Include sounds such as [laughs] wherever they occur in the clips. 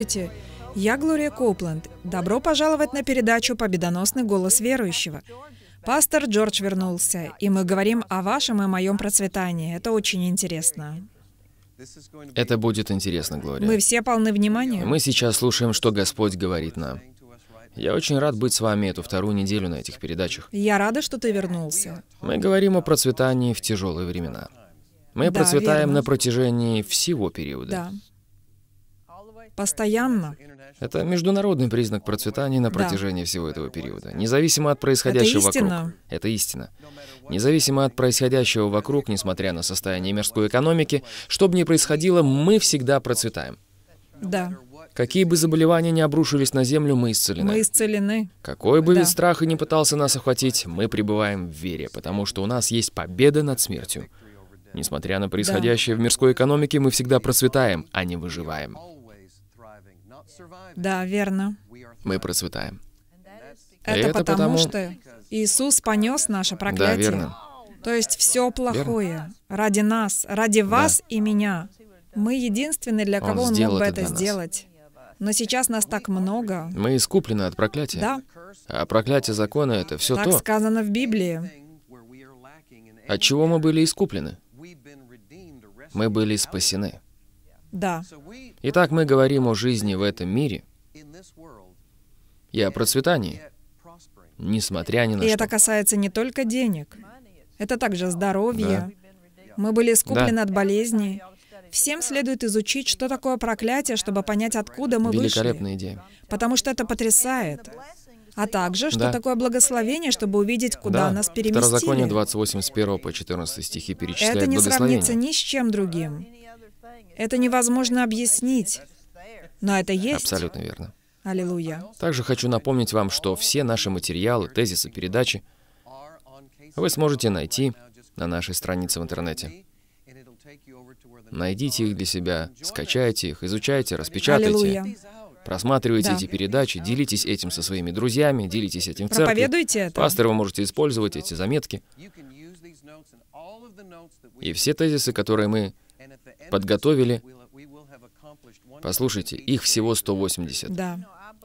Здравствуйте, я Глория Копланд. Добро пожаловать на передачу «Победоносный голос верующего». Пастор Джордж вернулся, и мы говорим о вашем и моем процветании. Это очень интересно. Это будет интересно, Глория. Мы все полны внимания. Мы сейчас слушаем, что Господь говорит нам. Я очень рад быть с вами эту вторую неделю на этих передачах. Я рада, что ты вернулся. Мы говорим о процветании в тяжелые времена. Мы да, процветаем верно. на протяжении всего периода. Да постоянно. Это международный признак процветания на протяжении да. всего этого периода. Независимо от происходящего Это вокруг. Это истина. Независимо от происходящего вокруг, несмотря на состояние мирской экономики, что бы ни происходило, мы всегда процветаем. Да. Какие бы заболевания ни обрушились на землю, мы исцелены. Мы исцелены. Какой бы да. вид страха ни пытался нас охватить, мы пребываем в вере, потому что у нас есть победа над смертью. Несмотря на происходящее да. в мирской экономике, мы всегда процветаем, а не выживаем. Да, верно. Мы процветаем. Это, это потому, потому, что Иисус понес наше проклятие. Да, верно. То есть все плохое верно. ради нас, ради да. вас и меня. Мы единственные, для кого Он, Он мог бы это сделать. Но сейчас нас так много. Мы искуплены от проклятия. Да. А проклятие закона — это все так то... Так сказано в Библии. От чего мы были искуплены? Мы были спасены. Да. Итак, мы говорим о жизни в этом мире и о процветании, несмотря ни на и что. И это касается не только денег. Это также здоровье. Да. Мы были искуплены да. от болезней. Всем следует изучить, что такое проклятие, чтобы понять, откуда мы Великолепная вышли. идея. Потому что это потрясает. А также, что да. такое благословение, чтобы увидеть, куда да. нас переместили. Второзаконие 28 с 1 по 14 стихи перечисляет Это не сравнится ни с чем другим. Это невозможно объяснить, но это есть. Абсолютно верно. Аллилуйя. Также хочу напомнить вам, что все наши материалы, тезисы, передачи вы сможете найти на нашей странице в интернете. Найдите их для себя, скачайте их, изучайте, распечатайте. Аллилуйя. Просматривайте да. эти передачи, делитесь этим со своими друзьями, делитесь этим в церкви. Проповедуйте это. Пасторы, вы можете использовать эти заметки. И все тезисы, которые мы подготовили. Послушайте, их всего 180. Да.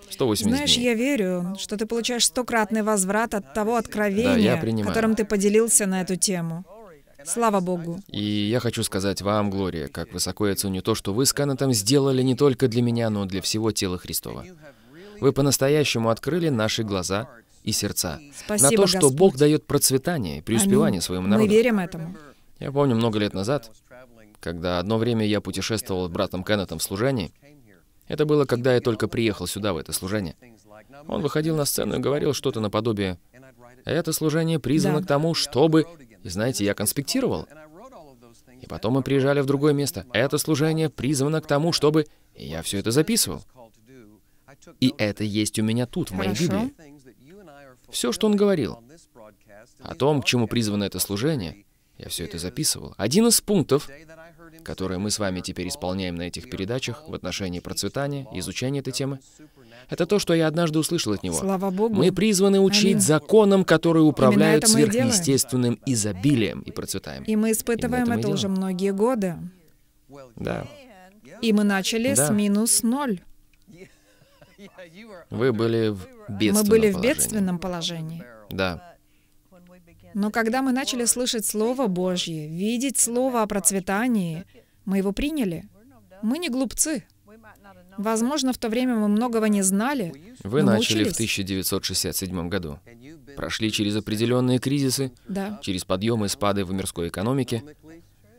180 Знаешь, дней. я верю, что ты получаешь стократный возврат от того откровения, да, которым ты поделился на эту тему. Слава Богу. И я хочу сказать вам, Глория, как высоко я ценю то, что вы с Канатом сделали не только для меня, но и для всего тела Христова. Вы по-настоящему открыли наши глаза и сердца Спасибо, на то, что Господь. Бог дает процветание и преуспевание Аминь. своему народу. Мы верим этому. Я помню, много лет назад когда одно время я путешествовал с братом Кеннетом в служении, это было, когда я только приехал сюда, в это служение. Он выходил на сцену и говорил что-то наподобие «Это служение призвано к тому, чтобы...» И знаете, я конспектировал. И потом мы приезжали в другое место. «Это служение призвано к тому, чтобы...» И я все это записывал. И это есть у меня тут, в моей Библии. Все, что он говорил о том, к чему призвано это служение, я все это записывал. Один из пунктов, которые мы с вами теперь исполняем на этих передачах в отношении процветания, изучения этой темы, это то, что я однажды услышал от него. Слава Богу. Мы призваны учить законам, которые управляют сверхъестественным делаем. изобилием и процветаем. И мы испытываем это, мы уже многие годы. Да. И мы начали да. с минус ноль. Вы были в бедственном положении. Мы были в бедственном положении. Да. Но когда мы начали слышать Слово Божье, видеть Слово о процветании, мы его приняли. Мы не глупцы. Возможно, в то время мы многого не знали. Вы начали учились. в 1967 году. Прошли через определенные кризисы, да. через подъемы и спады в мирской экономике,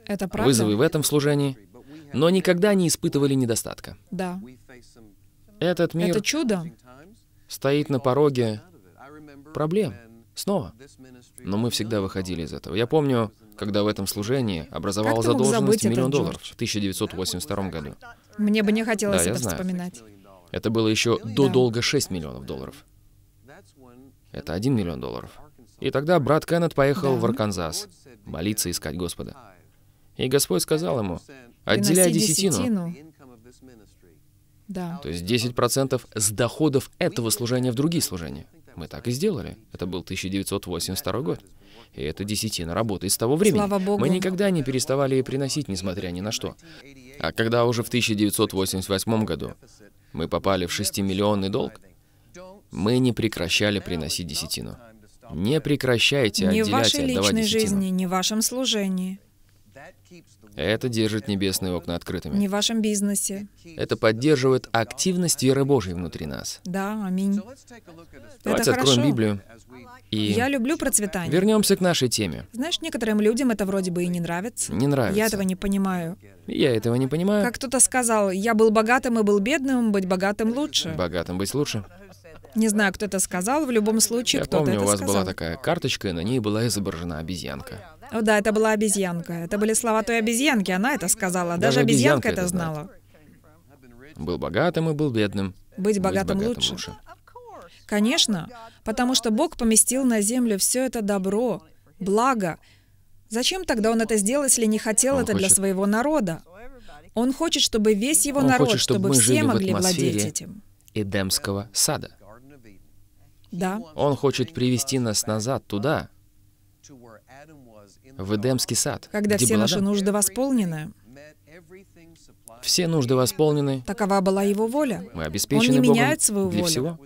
Это правда. вызовы в этом служении, но никогда не испытывали недостатка. Да. Этот мир Это чудо. стоит на пороге проблем. Снова. Но мы всегда выходили из этого. Я помню, когда в этом служении образовала задолженность миллион долларов в 1982 году. Мне бы не хотелось да, это знаю. вспоминать. Это было еще до да. долга 6 миллионов долларов. Это 1 миллион долларов. И тогда брат Кеннет поехал да. в Арканзас молиться искать Господа. И Господь сказал ему, отделяй десятину. десятину. Да. То есть 10% с доходов этого служения в другие служения. Мы так и сделали. Это был 1982 год. И это десятина работы с того времени. Слава Богу. Мы никогда не переставали приносить, несмотря ни на что. А когда уже в 1988 году мы попали в 6-миллионный долг, мы не прекращали приносить десятину. Не прекращайте отделять ни в вашей личной жизни, ни в вашем служении. Это держит небесные окна открытыми. Не в вашем бизнесе. Это поддерживает активность веры Божьей внутри нас. Да, аминь. Давайте это откроем хорошо. Библию. И Я люблю процветание. Вернемся к нашей теме. Знаешь, некоторым людям это вроде бы и не нравится. Не нравится. Я этого не понимаю. Я этого не понимаю. Как кто-то сказал, я был богатым и был бедным, быть богатым лучше. Богатым быть лучше. Не знаю, кто это сказал, в любом случае, кто-то это сказал. Я помню, у вас была такая карточка, и на ней была изображена обезьянка. О, да, это была обезьянка. Это были слова той обезьянки, она это сказала. Даже, Даже обезьянка, обезьянка это знала. Был богатым и был бедным. Быть богатым, Быть богатым лучше. лучше. Конечно, потому что Бог поместил на землю все это добро, благо. Зачем тогда Он это сделал, если не хотел он это хочет... для своего народа? Он хочет, чтобы весь его он народ, хочет, чтобы, чтобы все могли владеть этим. Эдемского сада. Да. Он хочет привести нас назад туда, в Эдемский сад. Когда все наши нужды восполнены. Все нужды восполнены. Такова была его воля. Мы обеспечены Он не меняет Богом свою волю. Для всего.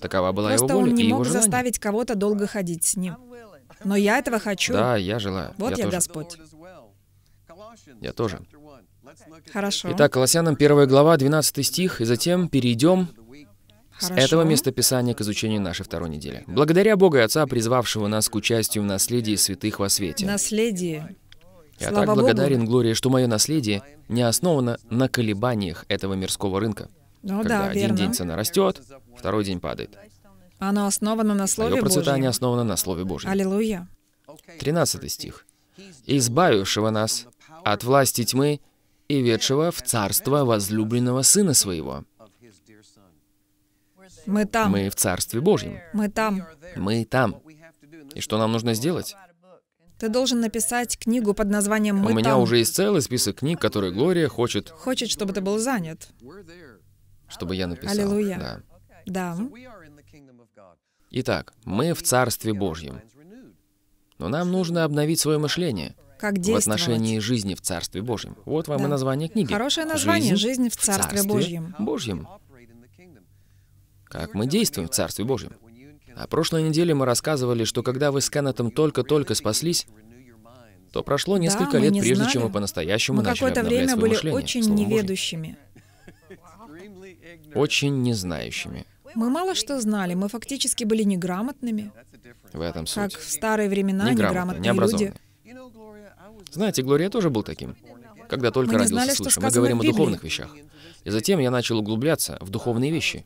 Такова была Просто его воля он не и мог заставить кого-то долго ходить с ним. Но я этого хочу. Да, я желаю. Вот я, я Господь. Я тоже. Хорошо. Итак, Колоссянам 1 глава, 12 стих, и затем перейдем с этого места Писания к изучению нашей второй недели. Благодаря Бога и Отца, призвавшего нас к участию в наследии святых во свете. Наследие. Я Слава так благодарен, Богу. Глория, что мое наследие не основано на колебаниях этого мирского рынка. Ну, когда да, один верно. день цена растет, второй день падает. Оно основано на Слове Мое процветание Божьем. основано на Слове Божьем. Аллилуйя. 13 стих. «Избавившего нас от власти тьмы и ведшего в царство возлюбленного Сына Своего». Мы там. Мы в Царстве Божьем. Мы там. Мы там. И что нам нужно сделать? Ты должен написать книгу под названием «Мы там. У меня там». уже есть целый список книг, которые Глория хочет... Хочет, чтобы ты был занят. Чтобы я написал. Аллилуйя. Да. да. Итак, мы в Царстве Божьем. Но нам нужно обновить свое мышление как в отношении жизни в Царстве Божьем. Вот вам да. и название книги. Хорошее название «Жизнь, Жизнь в, Царстве в Царстве Божьем». Божьем как мы действуем в Царстве Божьем. На прошлой неделе мы рассказывали, что когда вы с Кеннетом только-только спаслись, то прошло несколько да, лет, прежде знали. чем мы по-настоящему мы начали какое-то время были очень неведущими. Божьим. Очень незнающими. Мы мало что знали, мы фактически были неграмотными. В этом суть. Как в старые времена неграмотные, неграмотные люди. Знаете, Глория тоже был таким. Когда только мы родился, знали, мы говорим о духовных вещах. И затем я начал углубляться в духовные вещи.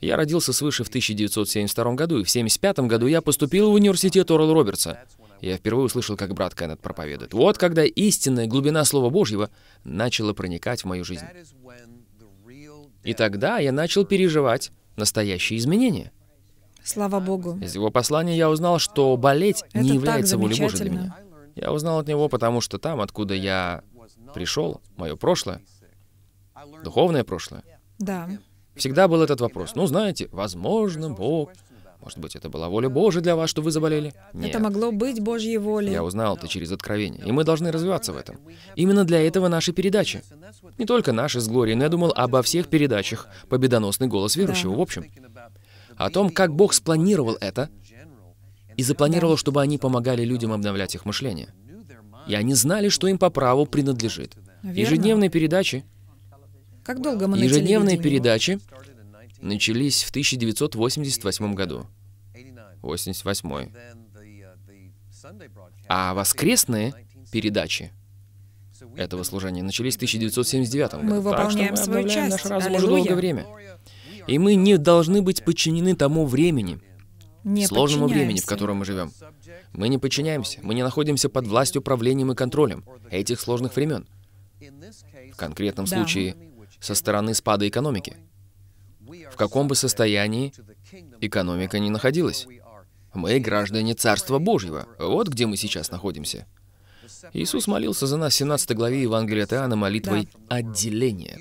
Я родился свыше в 1972 году, и в 1975 году я поступил в университет Орл Робертса. Я впервые услышал, как брат Кеннет проповедует. Вот когда истинная глубина Слова Божьего начала проникать в мою жизнь. И тогда я начал переживать настоящие изменения. Слава Богу. Из его послания я узнал, что болеть Это не является волей Божьей для меня. Я узнал от него, потому что там, откуда я пришел, мое прошлое, духовное прошлое, да. Всегда был этот вопрос. Ну, знаете, возможно, Бог... Может быть, это была воля Божия для вас, что вы заболели? Нет. Это могло быть Божьей волей. Я узнал это через откровение, и мы должны развиваться в этом. Именно для этого наши передачи. Не только наши с Глорией, но я думал обо всех передачах «Победоносный голос верующего», да. в общем. О том, как Бог спланировал это, и запланировал, чтобы они помогали людям обновлять их мышление. И они знали, что им по праву принадлежит. Верно. Ежедневные передачи как долго мы Ежедневные передачи начались в 1988 году. 88. А воскресные передачи этого служения начались в 1979 году. Мы выполняем так свою часть. наш разум уже долгое время. И мы не должны быть подчинены тому времени, не сложному времени, в котором мы живем. Мы не подчиняемся, мы не находимся под властью, управлением и контролем этих сложных времен. В конкретном да. случае со стороны спада экономики. В каком бы состоянии экономика ни находилась. Мы граждане Царства Божьего. Вот где мы сейчас находимся. Иисус молился за нас в 17 главе Евангелия от Иоанна молитвой «Отделение».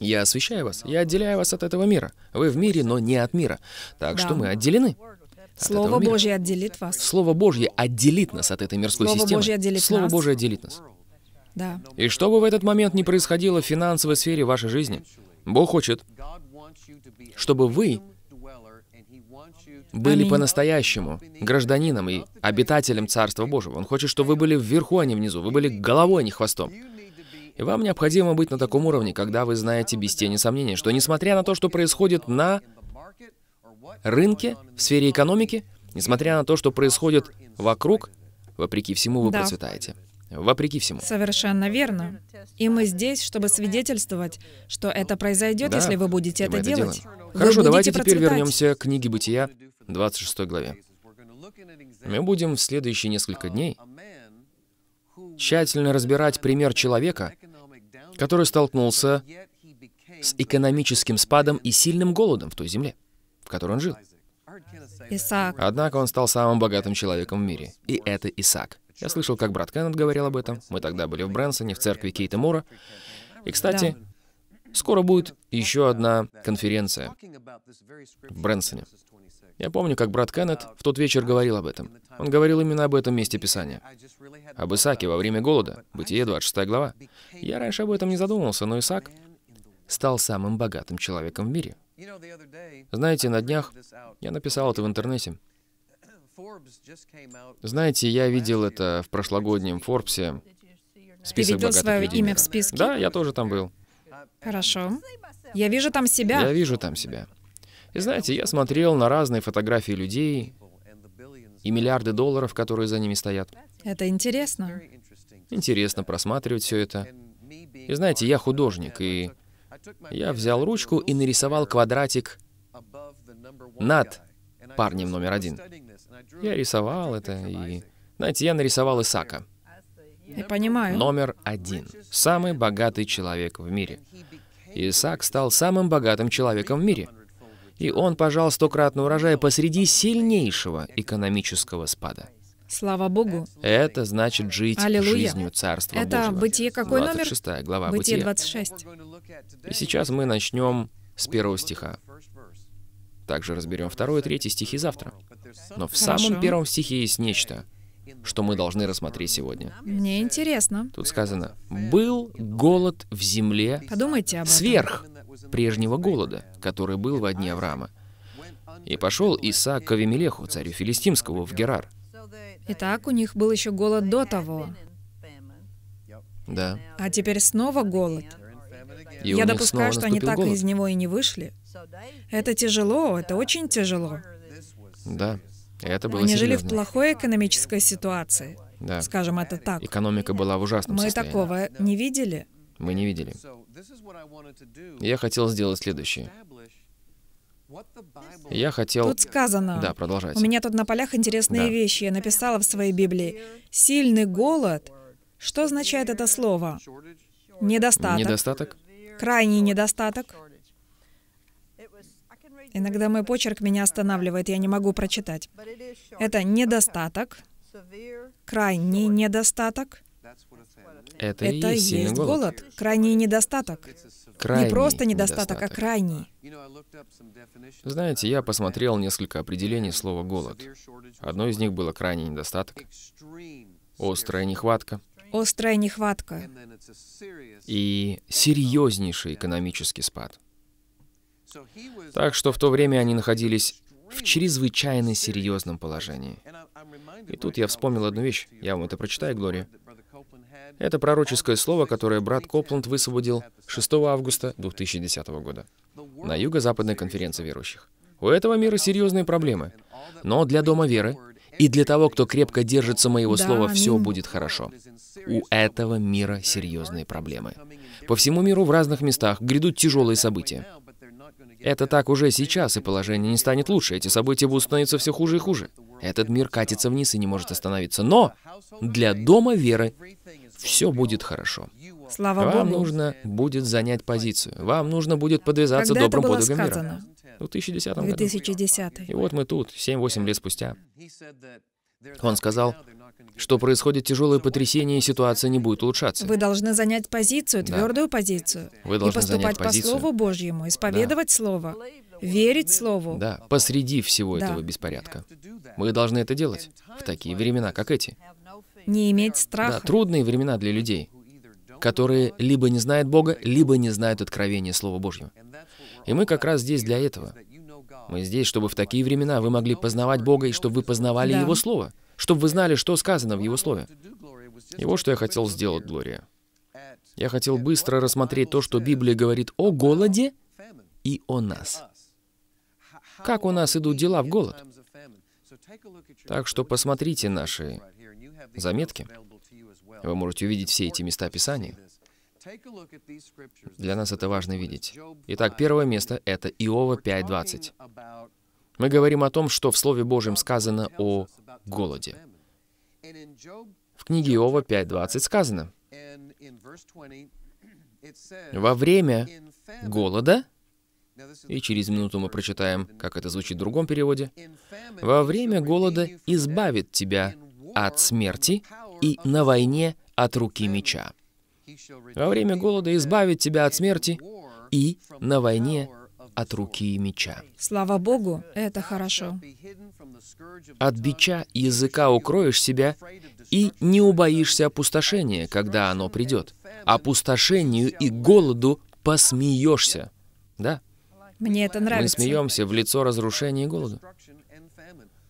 «Я освящаю вас, я отделяю вас от этого мира. Вы в мире, но не от мира. Так да. что мы отделены». От Слово Божье отделит вас. Слово Божье отделит нас от этой мирской Слово системы. Божье отделит Слово нас. Божье отделит нас. Да. И что бы в этот момент ни происходило в финансовой сфере вашей жизни, Бог хочет, чтобы вы были по-настоящему гражданином и обитателем Царства Божьего. Он хочет, чтобы вы были вверху, а не внизу. Вы были головой, а не хвостом. И вам необходимо быть на таком уровне, когда вы знаете без тени сомнения, что несмотря на то, что происходит на рынке, в сфере экономики, несмотря на то, что происходит вокруг, вопреки всему вы да. процветаете вопреки всему. Совершенно верно. И мы здесь, чтобы свидетельствовать, что это произойдет, да, если вы будете это, это делать. Делаем. Вы Хорошо, давайте теперь вернемся к книге Бытия, 26 главе. Мы будем в следующие несколько дней тщательно разбирать пример человека, который столкнулся с экономическим спадом и сильным голодом в той земле, в которой он жил. Исаак. Однако он стал самым богатым человеком в мире. И это Исаак. Я слышал, как брат Кеннет говорил об этом. Мы тогда были в Брэнсоне, в церкви Кейта Мура. И, кстати, скоро будет еще одна конференция в Брэнсоне. Я помню, как брат Кеннет в тот вечер говорил об этом. Он говорил именно об этом месте Писания. Об Исаке во время голода. Бытие, 26 глава. Я раньше об этом не задумывался, но Исаак стал самым богатым человеком в мире. Знаете, на днях я написал это в интернете. Знаете, я видел это в прошлогоднем Форбсе. Список Ты видел свое людей. имя в списке? Да, я тоже там был. Uh, Хорошо. Я вижу там себя. Я вижу там себя. И знаете, я смотрел на разные фотографии людей и миллиарды долларов, которые за ними стоят. Это интересно. Интересно просматривать все это. И знаете, я художник, и я взял ручку и нарисовал квадратик над парнем номер один. Я рисовал это, и... Знаете, я нарисовал Исака. Я понимаю. Номер один. Самый богатый человек в мире. Исаак стал самым богатым человеком в мире. И он пожал стократный урожай посреди сильнейшего экономического спада. Слава Богу. Это значит жить Аллилуйя. жизнью Царства Это Божьего. Бытие какой 26 номер? глава Бытие. Бытие 26. И сейчас мы начнем с первого стиха. Также разберем второй и третий стихи завтра. Но в самом первом стихе есть нечто, что мы должны рассмотреть сегодня. Мне интересно. Тут сказано, был голод в земле Подумайте об этом. сверх прежнего голода, который был во дни Авраама. И пошел Исаак к Авимелеху, царю филистимского, в Герар. Итак, у них был еще голод до того. Да. А теперь снова голод. И Я допускаю, что они так голод. из него и не вышли. Это тяжело, это очень тяжело. Да. это было Они жили в плохой экономической ситуации. Да. Скажем это так. Экономика была в ужасном Мы состоянии. такого не видели. Мы не видели. Я хотел сделать следующее. Я хотел... Тут сказано. Да, продолжать. У меня тут на полях интересные да. вещи. Я написала в своей Библии. Сильный голод. Что означает это слово? Недостаток. Недостаток? Крайний недостаток. Иногда мой почерк меня останавливает, я не могу прочитать. Это недостаток, крайний недостаток. Это, это и есть, есть голод. голод, крайний недостаток. Крайний не просто недостаток, а недостаток, а крайний. Знаете, я посмотрел несколько определений слова «голод». Одно из них было крайний недостаток, острая нехватка, острая нехватка и серьезнейший экономический спад. Так что в то время они находились в чрезвычайно серьезном положении. И тут я вспомнил одну вещь. Я вам это прочитаю, Глория. Это пророческое слово, которое брат Копланд высвободил 6 августа 2010 года на Юго-Западной конференции верующих. У этого мира серьезные проблемы. Но для Дома веры и для того, кто крепко держится моего слова, аминь. все будет хорошо. У этого мира серьезные проблемы. По всему миру в разных местах грядут тяжелые события. Это так уже сейчас, и положение не станет лучше. Эти события будут становиться все хуже и хуже. Этот мир катится вниз и не может остановиться. Но для дома веры все будет хорошо. Слава Вам Богу. нужно будет занять позицию. Вам нужно будет подвязаться Когда добрым подвигом мира. В 2010 году. 2010. И вот мы тут, 7-8 лет спустя. Он сказал, что происходит тяжелое потрясение и ситуация не будет улучшаться. Вы должны занять позицию, твердую да. позицию. Вы должны и поступать по позицию. Слову Божьему, исповедовать да. Слово, верить Слову. Да, посреди всего да. этого беспорядка. Мы должны это делать в такие времена, как эти. Не иметь страха. Да, трудные времена для людей, которые либо не знают Бога, либо не знают откровения Слова Божьего. И мы как раз здесь для этого. Мы здесь, чтобы в такие времена вы могли познавать Бога и чтобы вы познавали да. Его Слово чтобы вы знали, что сказано в его слове. И вот что я хотел сделать, Глория. Я хотел быстро рассмотреть то, что Библия говорит о голоде и о нас. Как у нас идут дела в голод? Так что посмотрите наши заметки. Вы можете увидеть все эти места Писания. Для нас это важно видеть. Итак, первое место — это Иова 5.20. Мы говорим о том, что в Слове Божьем сказано о голоде. В книге Иова 5.20 сказано, «Во время голода...» И через минуту мы прочитаем, как это звучит в другом переводе. «Во время голода избавит тебя от смерти и на войне от руки меча. Во время голода избавит тебя от смерти и на войне от руки и меча. Слава Богу, это хорошо. От бича языка укроешь себя и не убоишься опустошения, когда оно придет. Опустошению и голоду посмеешься. Да? Мне это нравится. Мы смеемся в лицо разрушения и голоду.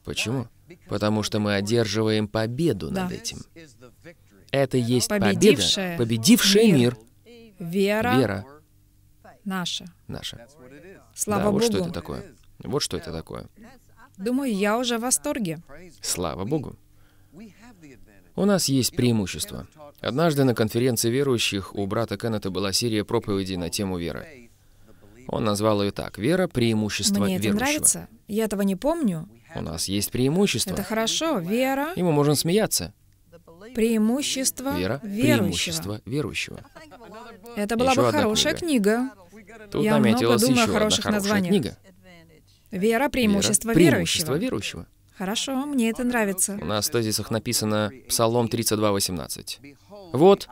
Почему? Потому что мы одерживаем победу да. над этим. Это есть победа, победившая мир. Вера, Вера Наша. Наша. Слава да, Богу. вот что это такое. Вот что это такое. Думаю, я уже в восторге. Слава Богу. У нас есть преимущество. Однажды на конференции верующих у брата Кеннета была серия проповедей на тему веры. Он назвал ее так «Вера – преимущество Мне это нравится. Я этого не помню. У нас есть преимущество. Это хорошо. Вера. И мы можем смеяться. Преимущество Вера, верующего. преимущество верующего. Это была Еще бы хорошая книга. книга. Тут Я наметилась много думаю еще о хороших одна хорошая названиях. книга. Вера – преимущество, Вера, преимущество верующего. Хорошо, мне это нравится. У нас в тезисах написано Псалом 32:18. Вот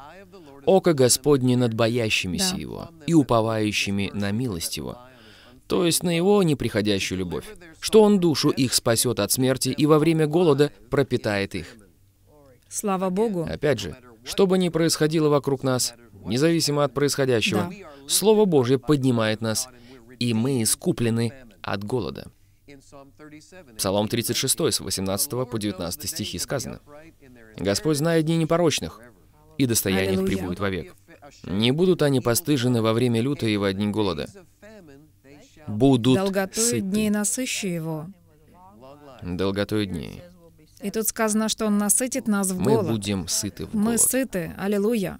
око Господне над боящимися да. Его и уповающими на милость Его, то есть на Его неприходящую любовь, что Он душу их спасет от смерти и во время голода пропитает их. Слава Богу. Опять же, что бы ни происходило вокруг нас, независимо от происходящего, да. Слово Божье поднимает нас, и мы искуплены от голода. Псалом 36, с 18 по 19 стихи сказано, «Господь знает дни непорочных, и достояние их прибудет вовек. Не будут они постыжены во время люта и во дни голода. Будут Долготою сыты. дней насыщу его. Долготою дней. И тут сказано, что он насытит нас в голод. Мы будем сыты в голод. Мы сыты, аллилуйя.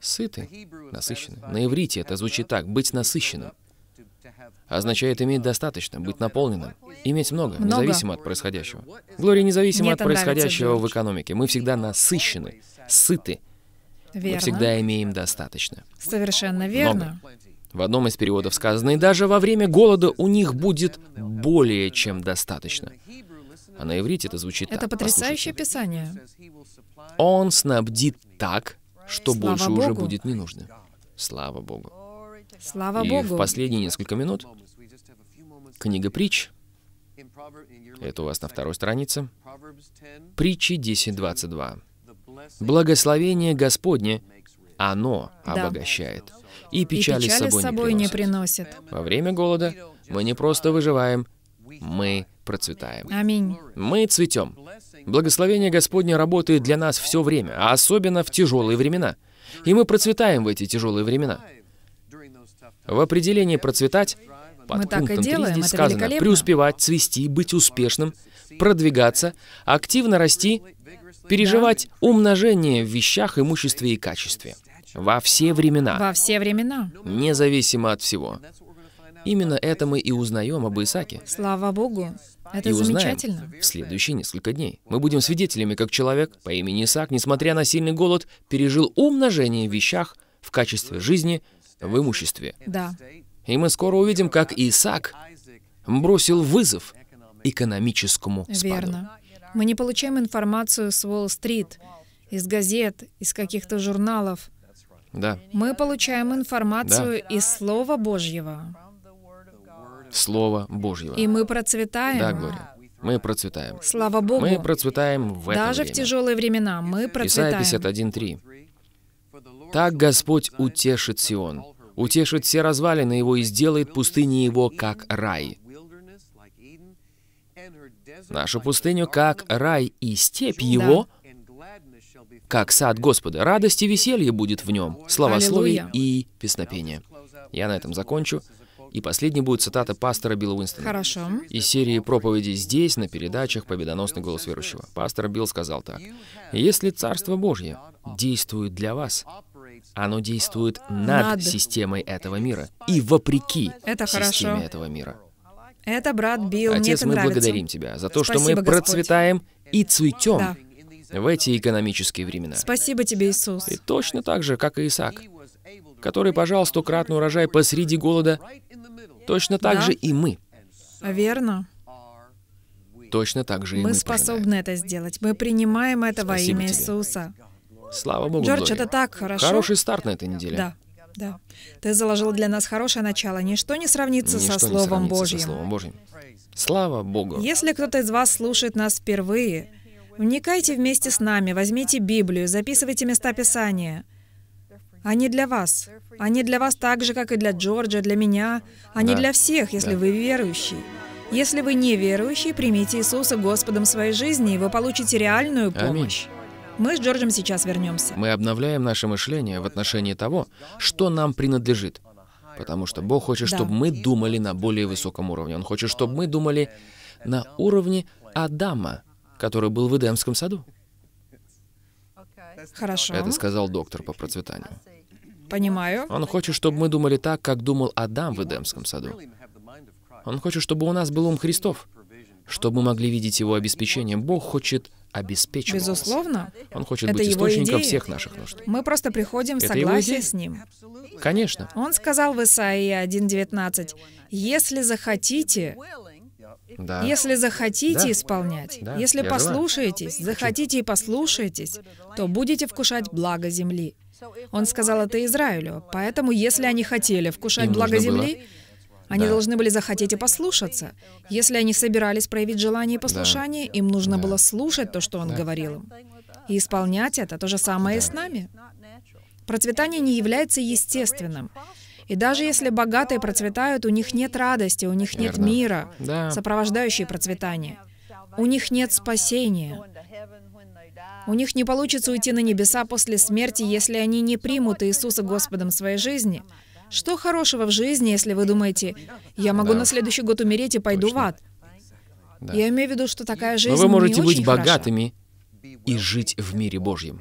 Сыты, насыщены. На иврите это звучит так. Быть насыщенным означает иметь достаточно, быть наполненным, иметь много, много. независимо от происходящего. Глория, независимо Мне от происходящего в экономике, мы всегда насыщены, сыты. Верно. Мы всегда имеем достаточно. Совершенно верно. Много. В одном из переводов сказано, и даже во время голода у них будет более чем достаточно. А на иврите это звучит это так. Это потрясающее послушайте. писание. Он снабдит так, что Слава больше Богу. уже будет не нужно. Слава Богу. Слава и Богу. в последние несколько минут книга притч, это у вас на второй странице, притчи 10.22. «Благословение Господне, оно да. обогащает, и печали, и печали с собой, с собой не, приносит. не приносит». Во время голода мы не просто выживаем, мы процветаем. Аминь. Мы цветем. Благословение Господне работает для нас все время, а особенно в тяжелые времена. И мы процветаем в эти тяжелые времена. В определении «процветать» под мы пунктом так 3 здесь сказано «преуспевать, цвести, быть успешным, продвигаться, активно расти, переживать умножение в вещах, имуществе и качестве». Во все времена. Во все времена. Независимо от всего. Именно это мы и узнаем об Исаке. Слава Богу. Это и замечательно. узнаем в следующие несколько дней. Мы будем свидетелями, как человек по имени Исаак, несмотря на сильный голод, пережил умножение в вещах, в качестве жизни, в имуществе. Да. И мы скоро увидим, как Исаак бросил вызов экономическому спаду. Верно. Мы не получаем информацию с Уолл-стрит, из газет, из каких-то журналов. Да. Мы получаем информацию да. из Слова Божьего. Слова Божьего. И мы процветаем. Да, Глория. Мы процветаем. Слава Богу. Мы процветаем в этом Даже время. в тяжелые времена мы процветаем. Исайя 51.3. «Так Господь утешит Сион, утешит все развалины его и сделает пустыни его, как рай». Нашу пустыню, как рай, и степь его, как сад Господа. Радость и веселье будет в нем, славословие и песнопение. Я на этом закончу. И последней будет цитата пастора Билла Уинстона. Хорошо. Из серии проповедей здесь, на передачах «Победоносный голос верующего». Пастор Билл сказал так. «Если Царство Божье действует для вас, оно действует над, над. системой этого мира и вопреки Это системе этого мира». Это брат Билл, Отец, мне это мы нравится. благодарим Тебя за то, Спасибо, что мы Господь. процветаем и цветем да. в эти экономические времена. Спасибо Тебе, Иисус. И точно так же, как и Исаак который пожал стократный урожай посреди голода, точно так да. же и мы. А, верно. Точно так же и мы. Мы способны пожинаем. это сделать. Мы принимаем это Спасибо во имя тебе. Иисуса. Слава Богу, Джордж, Глория. это так хорошо. Хороший старт на этой неделе. Да. Да. Ты заложил для нас хорошее начало. Ничто не сравнится, Ничто со, Словом не сравнится Божьим. со Словом Божьим. Слава Богу. Если кто-то из вас слушает нас впервые, вникайте вместе с нами, возьмите Библию, записывайте места Писания — они для вас. Они для вас так же, как и для Джорджа, для меня. Они да. для всех, если да. вы верующий. Если вы не верующий, примите Иисуса Господом своей жизни, и вы получите реальную помощь. Аминь. Мы с Джорджем сейчас вернемся. Мы обновляем наше мышление в отношении того, что нам принадлежит. Потому что Бог хочет, да. чтобы мы думали на более высоком уровне. Он хочет, чтобы мы думали на уровне Адама, который был в Эдемском саду. Хорошо. Это сказал доктор по процветанию. Понимаю. Он хочет, чтобы мы думали так, как думал Адам в Эдемском саду. Он хочет, чтобы у нас был ум Христов, чтобы мы могли видеть его обеспечение. Бог хочет обеспечить Безусловно. Он хочет Это быть источником идея. всех наших нужд. Мы просто приходим в согласие с ним. Конечно. Он сказал в Исаии 1.19, «Если захотите, да. Если захотите да. исполнять, да. если Я послушаетесь, желаю. захотите и послушаетесь, то будете вкушать благо земли. Он сказал это Израилю. Поэтому, если они хотели вкушать благо земли, они да. должны были захотеть и послушаться. Если они собирались проявить желание и послушание, да. им нужно да. было слушать то, что он да. говорил им. И исполнять это, то же самое да. и с нами. Процветание не является естественным. И даже если богатые процветают, у них нет радости, у них Верно. нет мира, да. сопровождающей процветание. У них нет спасения. У них не получится уйти на небеса после смерти, если они не примут Иисуса Господом своей жизни. Что хорошего в жизни, если вы думаете, я могу да. на следующий год умереть и пойду Точно. в ад? Да. Я имею в виду, что такая жизнь Но вы можете не быть богатыми хороша. и жить в мире Божьем.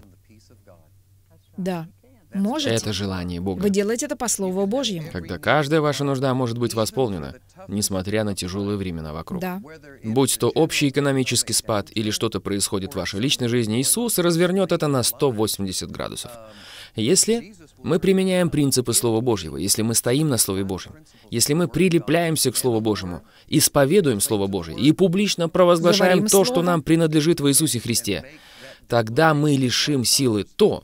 Да. Можете. Это желание Бога. Вы делаете это по Слову Божьему. Когда каждая ваша нужда может быть восполнена, несмотря на тяжелые времена вокруг. Да. Будь то общий экономический спад или что-то происходит в вашей личной жизни, Иисус развернет это на 180 градусов. Если мы применяем принципы Слова Божьего, если мы стоим на Слове Божьем, если мы прилепляемся к Слову Божьему, исповедуем Слово Божье и публично провозглашаем Говорим то, слово. что нам принадлежит в Иисусе Христе, тогда мы лишим силы то,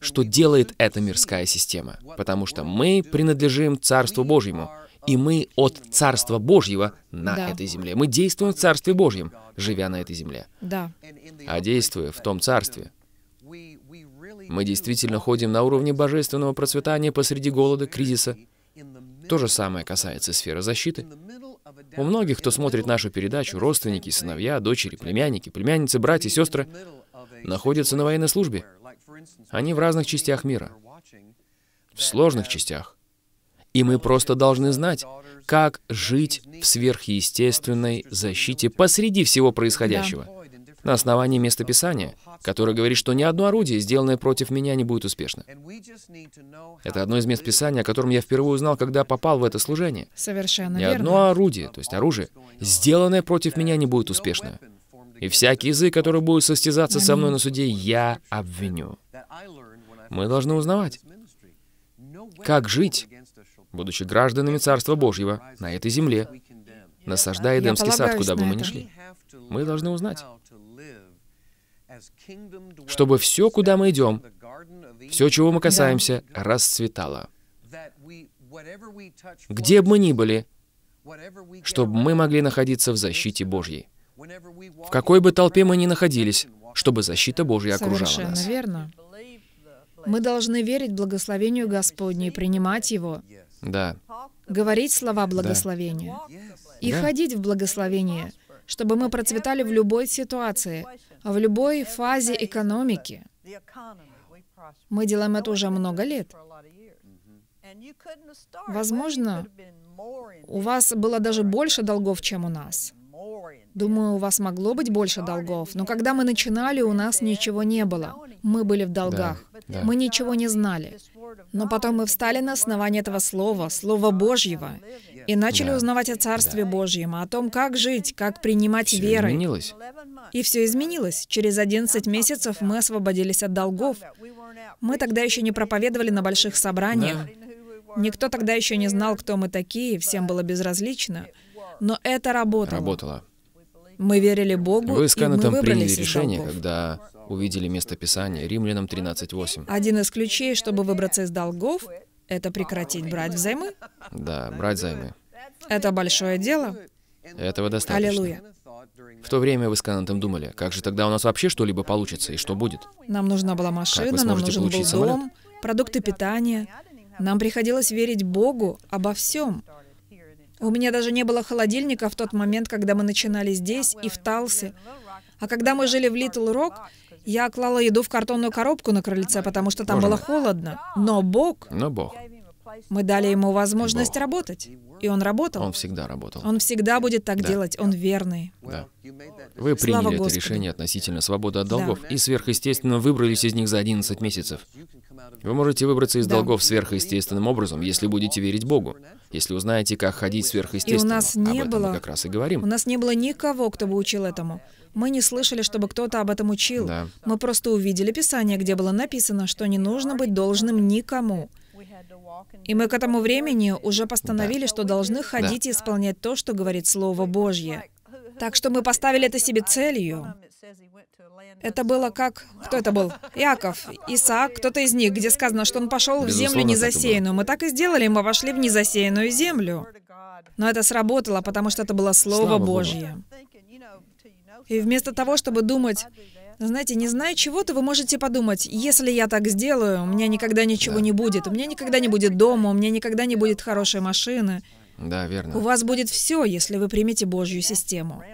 что делает эта мирская система, потому что мы принадлежим Царству Божьему, и мы от Царства Божьего на да. этой земле. Мы действуем в Царстве Божьем, живя на этой земле. Да. А действуя в том Царстве, мы действительно ходим на уровне божественного процветания посреди голода, кризиса. То же самое касается сферы защиты. У многих, кто смотрит нашу передачу, родственники, сыновья, дочери, племянники, племянницы, братья, сестры, находятся на военной службе. Они в разных частях мира, в сложных uh, частях. И мы просто должны знать, как жить в сверхъестественной защите посреди всего происходящего. На основании местописания, которое говорит, что ни одно орудие, сделанное против меня, не будет успешно. Это одно из мест Писания, о котором я впервые узнал, когда попал в это служение. Совершенно ни верно. одно орудие, то есть оружие, сделанное против меня, не будет успешно. И всякий язык, который будет состязаться Аминь. со мной на суде, я обвиню. Мы должны узнавать, как жить, будучи гражданами Царства Божьего на этой земле, насаждая Эдемский сад, куда бы мы ни шли. Мы должны узнать, чтобы все, куда мы идем, все, чего мы касаемся, расцветало. Где бы мы ни были, чтобы мы могли находиться в защите Божьей. В какой бы толпе мы ни находились, чтобы защита Божья окружала Совершенно нас. Верно. Мы должны верить благословению Господню и принимать его. Да. Говорить слова благословения. Да. И да. ходить в благословение, чтобы мы процветали в любой ситуации, в любой фазе экономики. Мы делаем это уже много лет. Возможно, у вас было даже больше долгов, чем у нас. Думаю, у вас могло быть больше долгов, но когда мы начинали, у нас ничего не было. Мы были в долгах. Да, Мы ничего не знали. Но потом мы встали на основании этого слова, слова Божьего, и начали да. узнавать о Царстве да. Божьем, о том, как жить, как принимать все верой. Изменилось. И все изменилось. Через 11 месяцев мы освободились от долгов. Мы тогда еще не проповедовали на больших собраниях. Да. Никто тогда еще не знал, кто мы такие, всем было безразлично. Но это работало. Работало. Мы верили Богу, Вы с Канетом мы приняли решение, когда увидели место Писания, Римлянам 13.8. Один из ключей, чтобы выбраться из долгов, это прекратить брать взаймы. Да, брать займы. Это большое дело. Этого достаточно. Аллилуйя. В то время вы с Канатом думали, как же тогда у нас вообще что-либо получится и что будет? Нам нужна была машина, нам нужен был дом, самолет? продукты питания. Нам приходилось верить Богу обо всем. У меня даже не было холодильника в тот момент, когда мы начинали здесь и в Талсе. А когда мы жили в Литл Рок, я клала еду в картонную коробку на крыльце, потому что там Боже было холодно. Но Бог... Но Бог мы дали ему возможность Бог. работать. И он работал. Он всегда работал. Он всегда будет так да. делать. Он верный. Да. Вы приняли Слава это Господу. решение относительно свободы от долгов да. и сверхъестественно выбрались из них за 11 месяцев. Вы можете выбраться из да. долгов сверхъестественным образом, если будете верить Богу, если узнаете, как ходить сверхъестественно. И у нас не об было. Мы как раз и говорим. У нас не было никого, кто бы учил этому. Мы не слышали, чтобы кто-то об этом учил. Да. Мы просто увидели Писание, где было написано, что не нужно быть должным никому. И мы к этому времени уже постановили, что должны ходить и исполнять то, что говорит Слово Божье. Так что мы поставили это себе целью. Это было как... Кто это был? Яков, Исаак, кто-то из них, где сказано, что он пошел в землю незасеянную. Мы так и сделали, мы вошли в незасеянную землю. Но это сработало, потому что это было Слово Слава Божье. И вместо того, чтобы думать, знаете, не зная чего-то, вы можете подумать, если я так сделаю, у меня никогда ничего да. не будет, у меня никогда не будет дома, у меня никогда не будет хорошей машины. Да, верно. У вас будет все, если вы примете Божью систему.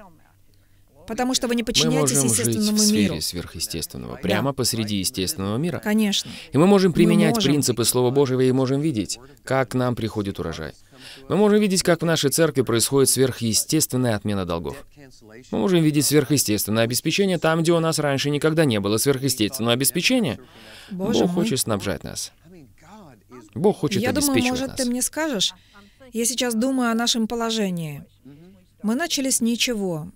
Потому что вы не подчиняетесь мы можем естественному жить в миру. сфере сверхъестественного, прямо да. посреди естественного мира. Конечно. И мы можем применять мы можем. принципы Слова Божьего и можем видеть, как к нам приходит урожай. Мы можем видеть, как в нашей церкви происходит сверхъестественная отмена долгов. Мы можем видеть сверхъестественное обеспечение там, где у нас раньше никогда не было сверхъестественного обеспечения. Боже Бог мой. хочет снабжать нас. Бог хочет Я обеспечивать думаю, может, нас. ты мне скажешь? Я сейчас думаю о нашем положении. Мы начали с ничего,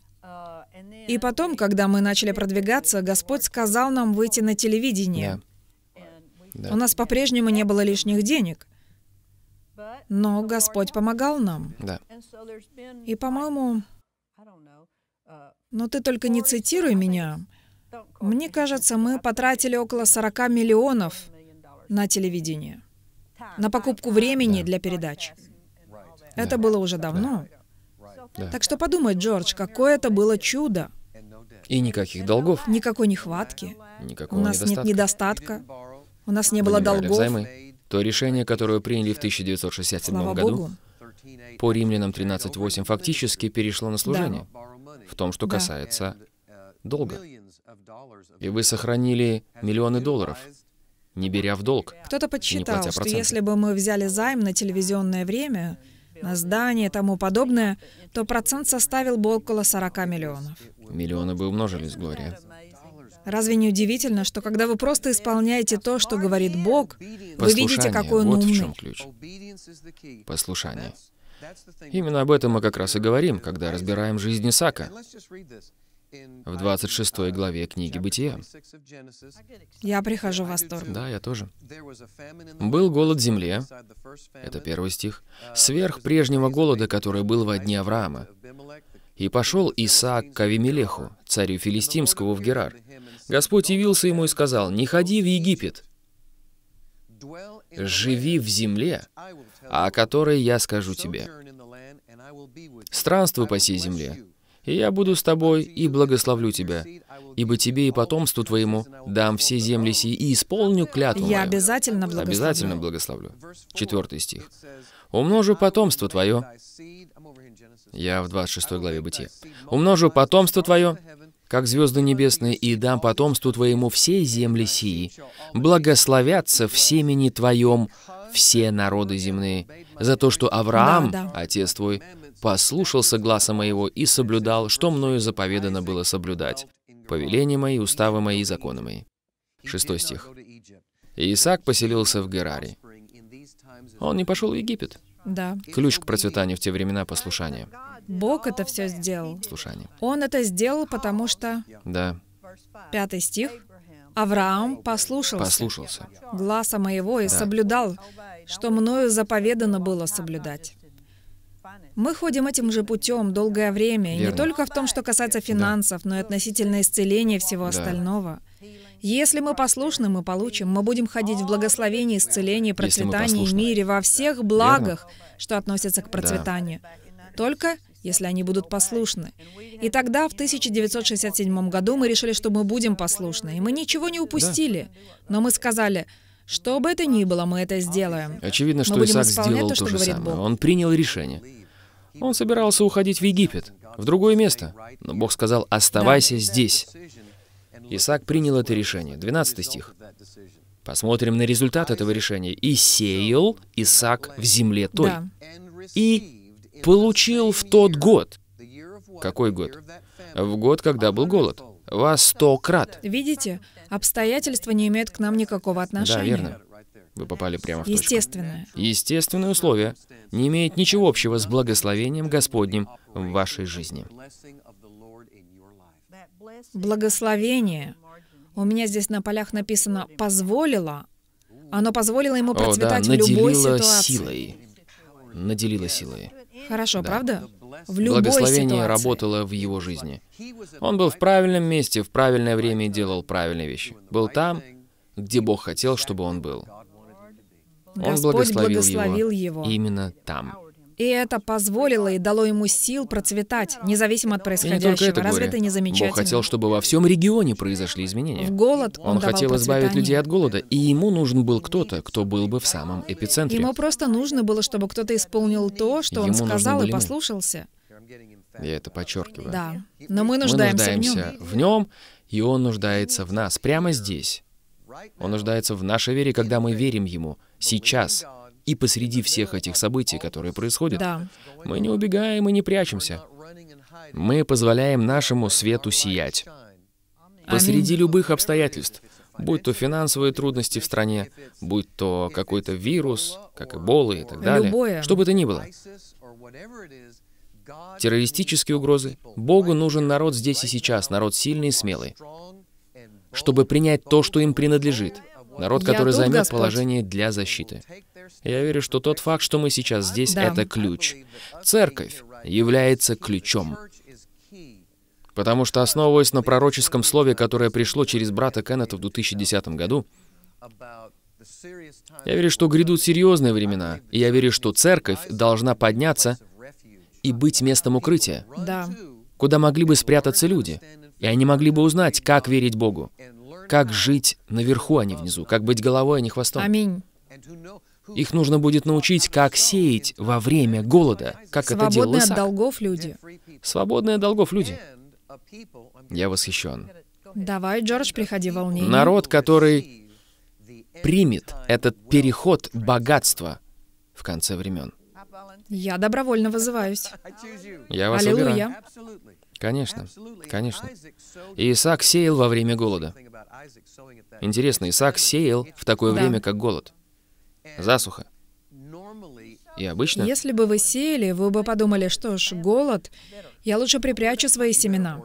и потом, когда мы начали продвигаться, Господь сказал нам выйти на телевидение. Да. У нас по-прежнему не было лишних денег. Но Господь помогал нам. Да. И, по-моему, uh, но ты только не цитируй меня. Мне кажется, мы потратили около 40 миллионов на телевидение, на покупку времени да. для передач. Это было уже давно. Да. Так что подумай, Джордж, какое это было чудо. И никаких долгов. Никакой нехватки. Никакого У нас недостатка. нет недостатка. У нас не Мы было не долгов. Взаймы. То решение, которое приняли в 1967 Слава году, Богу. по римлянам 13.8, фактически перешло на служение. Да. В том, что да. касается долга. И вы сохранили миллионы долларов, не беря в долг. Кто-то подсчитал, что если бы мы взяли займ на телевизионное время, на здание и тому подобное, то процент составил бы около 40 миллионов. Миллионы бы умножились, Глория. Разве не удивительно, что когда вы просто исполняете то, что говорит Бог, вы видите, какой он вот умный? в чем ключ. Послушание. Именно об этом мы как раз и говорим, когда разбираем жизнь Исака в 26 главе книги Бытия. Я прихожу в восторг. Да, я тоже. «Был голод земле» — это первый стих, «сверх прежнего голода, который был во дни Авраама. И пошел Исаак к Авимелеху, царю филистимского, в Герар. Господь явился ему и сказал, «Не ходи в Египет, живи в земле, о которой я скажу тебе. Странствуй по всей земле, и я буду с тобой и благословлю тебя, ибо тебе и потомству твоему дам все земли сии и исполню клятву Я мою. обязательно благословлю. Обязательно благословлю. Четвертый стих. «Умножу потомство твое». Я в 26 главе Бытия. «Умножу потомство твое, как звезды небесные, и дам потомству твоему все земли сии. Благословятся в семени твоем все народы земные, за то, что Авраам, да, да. отец твой, послушался гласа моего и соблюдал, что мною заповедано было соблюдать. Повеления мои, уставы мои, законы мои. Шестой стих. Исаак поселился в Гераре. Он не пошел в Египет. Да. Ключ к процветанию в те времена — послушания. Бог это все сделал. Слушание. Он это сделал, потому что... Да. Пятый стих. Авраам послушался, послушался. гласа моего и да. соблюдал, что мною заповедано было соблюдать. Мы ходим этим же путем долгое время, Верно. не только в том, что касается финансов, да. но и относительно исцеления всего да. остального. Если мы послушны, мы получим. Мы будем ходить в благословении, исцелении, процветании, мире, во всех благах, Верно. что относятся к процветанию. Да. Только если они будут послушны. И тогда, в 1967 году, мы решили, что мы будем послушны. И мы ничего не упустили. Да. Но мы сказали, что бы это ни было, мы это сделаем. Очевидно, что мы будем Исаак сделал то, то же самое. Бог. Он принял решение. Он собирался уходить в Египет, в другое место, но Бог сказал «оставайся здесь». Исаак принял это решение. 12 стих. Посмотрим на результат этого решения. «И сеял Исаак в земле той, да. и получил в тот год». Какой год? В год, когда был голод. Во сто крат. Видите, обстоятельства не имеют к нам никакого отношения. Да, верно. Вы попали прямо в точку. Естественное. Естественное условие не имеют ничего общего с благословением Господним в вашей жизни. Благословение. У меня здесь на полях написано «позволило». Оно позволило ему процветать О, да, в любой ситуации. силой. Наделило силой. Хорошо, да. правда? В любой Благословение ситуации. работало в его жизни. Он был в правильном месте, в правильное время и делал правильные вещи. Был там, где Бог хотел, чтобы он был. Он благословил, благословил его, его именно там. И это позволило и дало ему сил процветать, независимо от происходящего. это, Разве это не замечательно? Бог хотел, чтобы во всем регионе произошли изменения. В голод он, он хотел избавить людей от голода, и ему нужен был кто-то, кто был бы в самом эпицентре. Ему просто нужно было, чтобы кто-то исполнил то, что ему он сказал и послушался. Я это подчеркиваю. Да. Но мы нуждаемся, мы нуждаемся в нем. в нем, и он нуждается в нас прямо здесь. Он нуждается в нашей вере, когда мы верим Ему, сейчас, и посреди всех этих событий, которые происходят. Да. Мы не убегаем и не прячемся. Мы позволяем нашему свету сиять. Посреди любых обстоятельств, будь то финансовые трудности в стране, будь то какой-то вирус, как Эбола и так далее, Любое. что бы то ни было, террористические угрозы, Богу нужен народ здесь и сейчас, народ сильный и смелый чтобы принять то, что им принадлежит. Народ, который займет положение для защиты. Я верю, что тот факт, что мы сейчас здесь, да. это ключ. Церковь является ключом. Потому что, основываясь на пророческом слове, которое пришло через брата Кеннета в 2010 году, я верю, что грядут серьезные времена, и я верю, что церковь должна подняться и быть местом укрытия. Да куда могли бы спрятаться люди, и они могли бы узнать, как верить Богу, как жить наверху, а не внизу, как быть головой, а не хвостом. Аминь. Их нужно будет научить, как сеять во время голода, как Свободные это делал Свободные от долгов люди. Свободные от долгов люди. Я восхищен. Давай, Джордж, приходи в волнение. Народ, который примет этот переход богатства в конце времен. Я добровольно вызываюсь. [laughs] Я вас Аллилуйя. выбираю. Конечно, конечно. И Исаак сеял во время голода. Интересно, Исаак сеял в такое да. время, как голод. Засуха. И обычно... Если бы вы сеяли, вы бы подумали, что ж, голод, я лучше припрячу свои семена.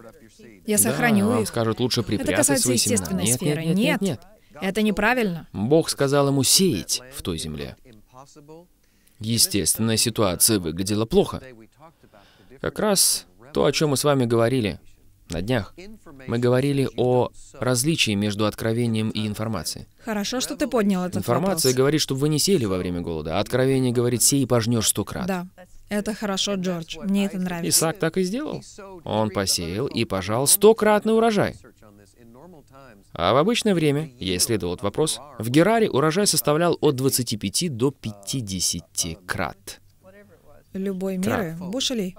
Я сохраню да, их. скажут, лучше припрятать Это касается свои естественной семена. сферы. нет, нет, нет, нет, нет. Это неправильно. Бог сказал ему сеять в той земле. Естественно, ситуация выглядела плохо. Как раз то, о чем мы с вами говорили на днях. Мы говорили о различии между откровением и информацией. Хорошо, что ты поднял этот Информация вопрос. говорит, чтобы вы не сели во время голода, а откровение говорит, сей и пожнешь сто крат. Да. Это хорошо, Джордж. Мне это нравится. Исаак так и сделал. Он посеял и пожал стократный урожай. А в обычное время, я исследовал вот вопрос, в Гераре урожай составлял от 25 до 50 крат. Любой меры, крат. бушелей,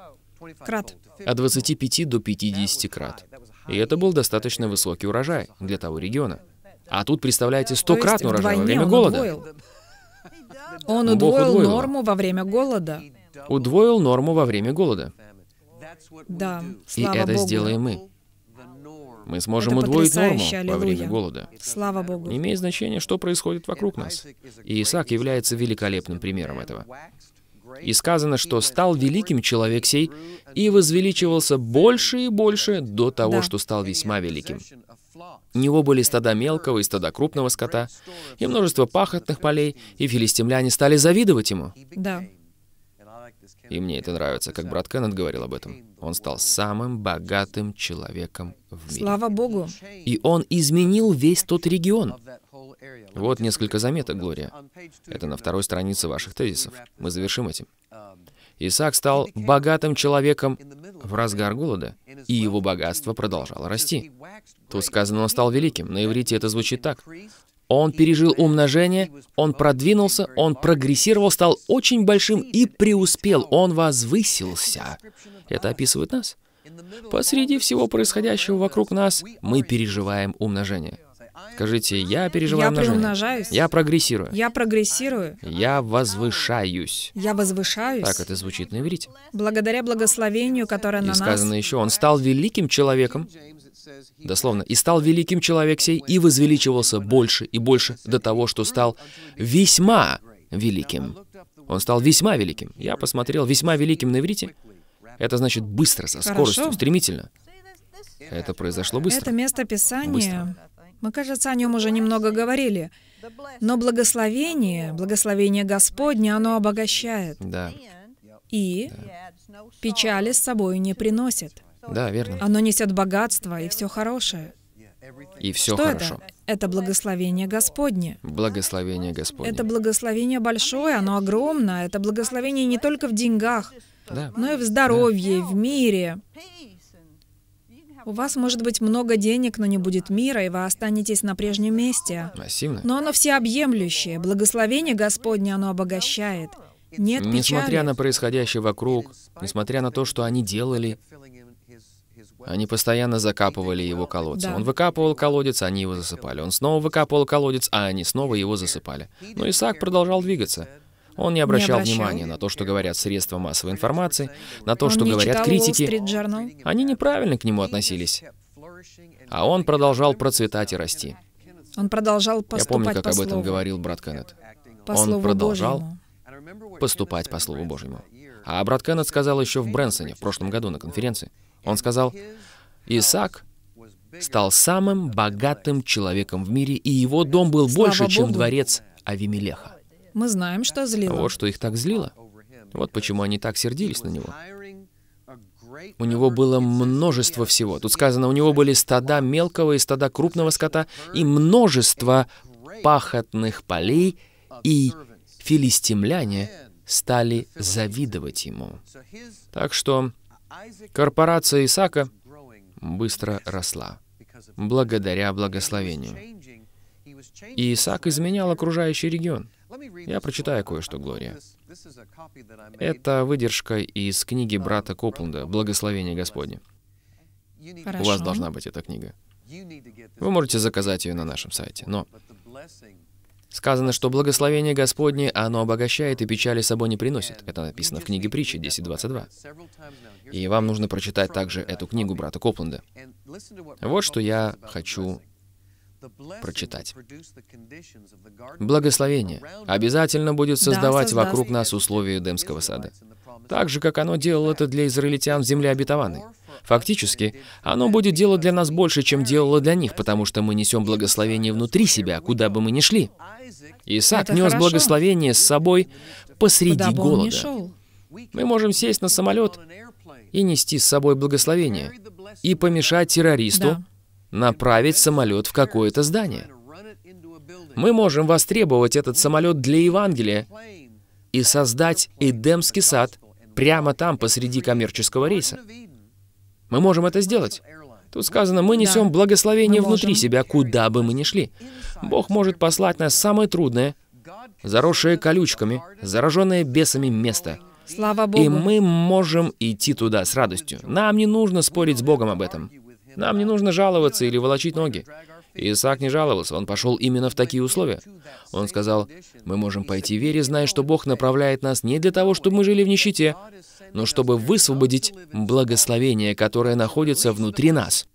крат. От 25 до 50 крат. И это был достаточно высокий урожай для того региона. А тут, представляете, 100 крат урожай во время голода. Он удвоил норму во время голода. Удвоил норму во время голода. Да, И это Богу. сделаем мы. Мы сможем удвоить норму аллилуйя. во время голода. Слава Богу. Не имеет значения, что происходит вокруг нас. И Исаак является великолепным примером этого. И сказано, что стал великим человек сей и возвеличивался больше и больше до того, да. что стал весьма великим. У него были стада мелкого и стада крупного скота, и множество пахотных полей, и филистимляне стали завидовать ему. Да. И мне это нравится, как брат Кеннет говорил об этом. Он стал самым богатым человеком в мире. Слава Богу! И он изменил весь тот регион. Вот несколько заметок, Глория. Это на второй странице ваших тезисов. Мы завершим этим. Исаак стал богатым человеком в разгар голода, и его богатство продолжало расти. Тут сказано, он стал великим. На иврите это звучит так. Он пережил умножение, он продвинулся, он прогрессировал, стал очень большим и преуспел, он возвысился. Это описывает нас. Посреди всего происходящего вокруг нас мы переживаем умножение. Скажите, я переживаю я умножение. приумножаюсь. Я прогрессирую. Я прогрессирую. Я возвышаюсь. Я возвышаюсь. Так это звучит на иврите. Благодаря благословению, которое И на нас. И сказано еще, он стал великим человеком дословно, «И стал великим человек сей, и возвеличивался больше и больше до того, что стал весьма великим». Он стал весьма великим. Я посмотрел, весьма великим на иврите. Это значит быстро, со скоростью, Хорошо. стремительно. Это произошло быстро. Это место Писания. Быстро. Мы, кажется, о нем уже немного говорили. Но благословение, благословение Господне, оно обогащает. Да. И да. печали с собой не приносит. Да, верно. Оно несет богатство и все хорошее. И все Что хорошо. Это? это благословение Господне. Благословение Господне. Это благословение большое, оно огромное. Это благословение не только в деньгах, да. но и в здоровье, да. в мире. У вас может быть много денег, но не будет мира, и вы останетесь на прежнем месте. Массивно. Но оно всеобъемлющее. Благословение Господне оно обогащает. Нет печали. Несмотря на происходящее вокруг, несмотря на то, что они делали, они постоянно закапывали его колодцы. Да. Он выкапывал колодец, они его засыпали. Он снова выкапывал колодец, а они снова его засыпали. Но Исаак продолжал двигаться. Он не обращал, не обращал внимания на то, что говорят средства массовой информации, на то, он что говорят критики. Они неправильно к нему относились. А он продолжал процветать и расти. Он продолжал поступать Я помню, как по об этом слову. говорил брат Кеннет. По он продолжал Божьему. поступать по Слову Божьему. А брат Кеннет сказал еще в Брэнсоне в прошлом году на конференции. Он сказал, «Исаак стал самым богатым человеком в мире, и его дом был больше, чем дворец Авимелеха». Мы знаем, что злило. Вот что их так злило. Вот почему они так сердились на него. У него было множество всего. Тут сказано, у него были стада мелкого и стада крупного скота, и множество пахотных полей, и филистимляне стали завидовать ему. Так что Корпорация Исака быстро росла благодаря благословению. И Исаак изменял окружающий регион. Я прочитаю кое-что, Глория. Это выдержка из книги брата Копланда «Благословение Господне». Хорошо. У вас должна быть эта книга. Вы можете заказать ее на нашем сайте, но сказано, что благословение Господне, оно обогащает и печали собой не приносит. Это написано в книге притчи 10.22. И вам нужно прочитать также эту книгу брата Копленда. Вот что я хочу прочитать. Благословение обязательно будет создавать вокруг нас условия Эдемского сада, так же, как оно делало это для израильтян в земле обетованной. Фактически, оно будет делать для нас больше, чем делало для них, потому что мы несем благословение внутри себя, куда бы мы ни шли. Исаак это нес хорошо. благословение с собой посреди голода. Мы можем сесть на самолет и нести с собой благословение, и помешать террористу да. направить самолет в какое-то здание. Мы можем востребовать этот самолет для Евангелия и создать Эдемский сад прямо там, посреди коммерческого рейса. Мы можем это сделать. Тут сказано, мы несем благословение внутри себя, куда бы мы ни шли. Бог может послать нас самое трудное, заросшее колючками, зараженное бесами место — Слава Богу. И мы можем идти туда с радостью. Нам не нужно спорить с Богом об этом. Нам не нужно жаловаться или волочить ноги. Исаак не жаловался, он пошел именно в такие условия. Он сказал, мы можем пойти в вере, зная, что Бог направляет нас не для того, чтобы мы жили в нищете, но чтобы высвободить благословение, которое находится внутри нас.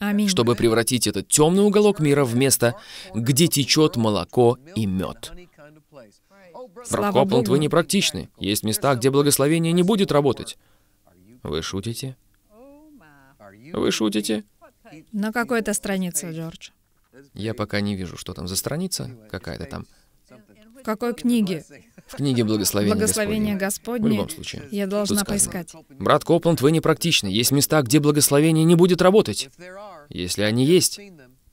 Аминь. Чтобы превратить этот темный уголок мира в место, где течет молоко и мед. Брат Копланд, Богу. вы непрактичны. Есть места, где благословение не будет работать. Вы шутите? Вы шутите? На какой то странице, Джордж? Я пока не вижу, что там за страница какая-то там. В какой книге? В книге благословения «Благословение Господне». Господне». В любом случае. Я должна поискать. Брат Копланд, вы непрактичны. Есть места, где благословение не будет работать. Если они есть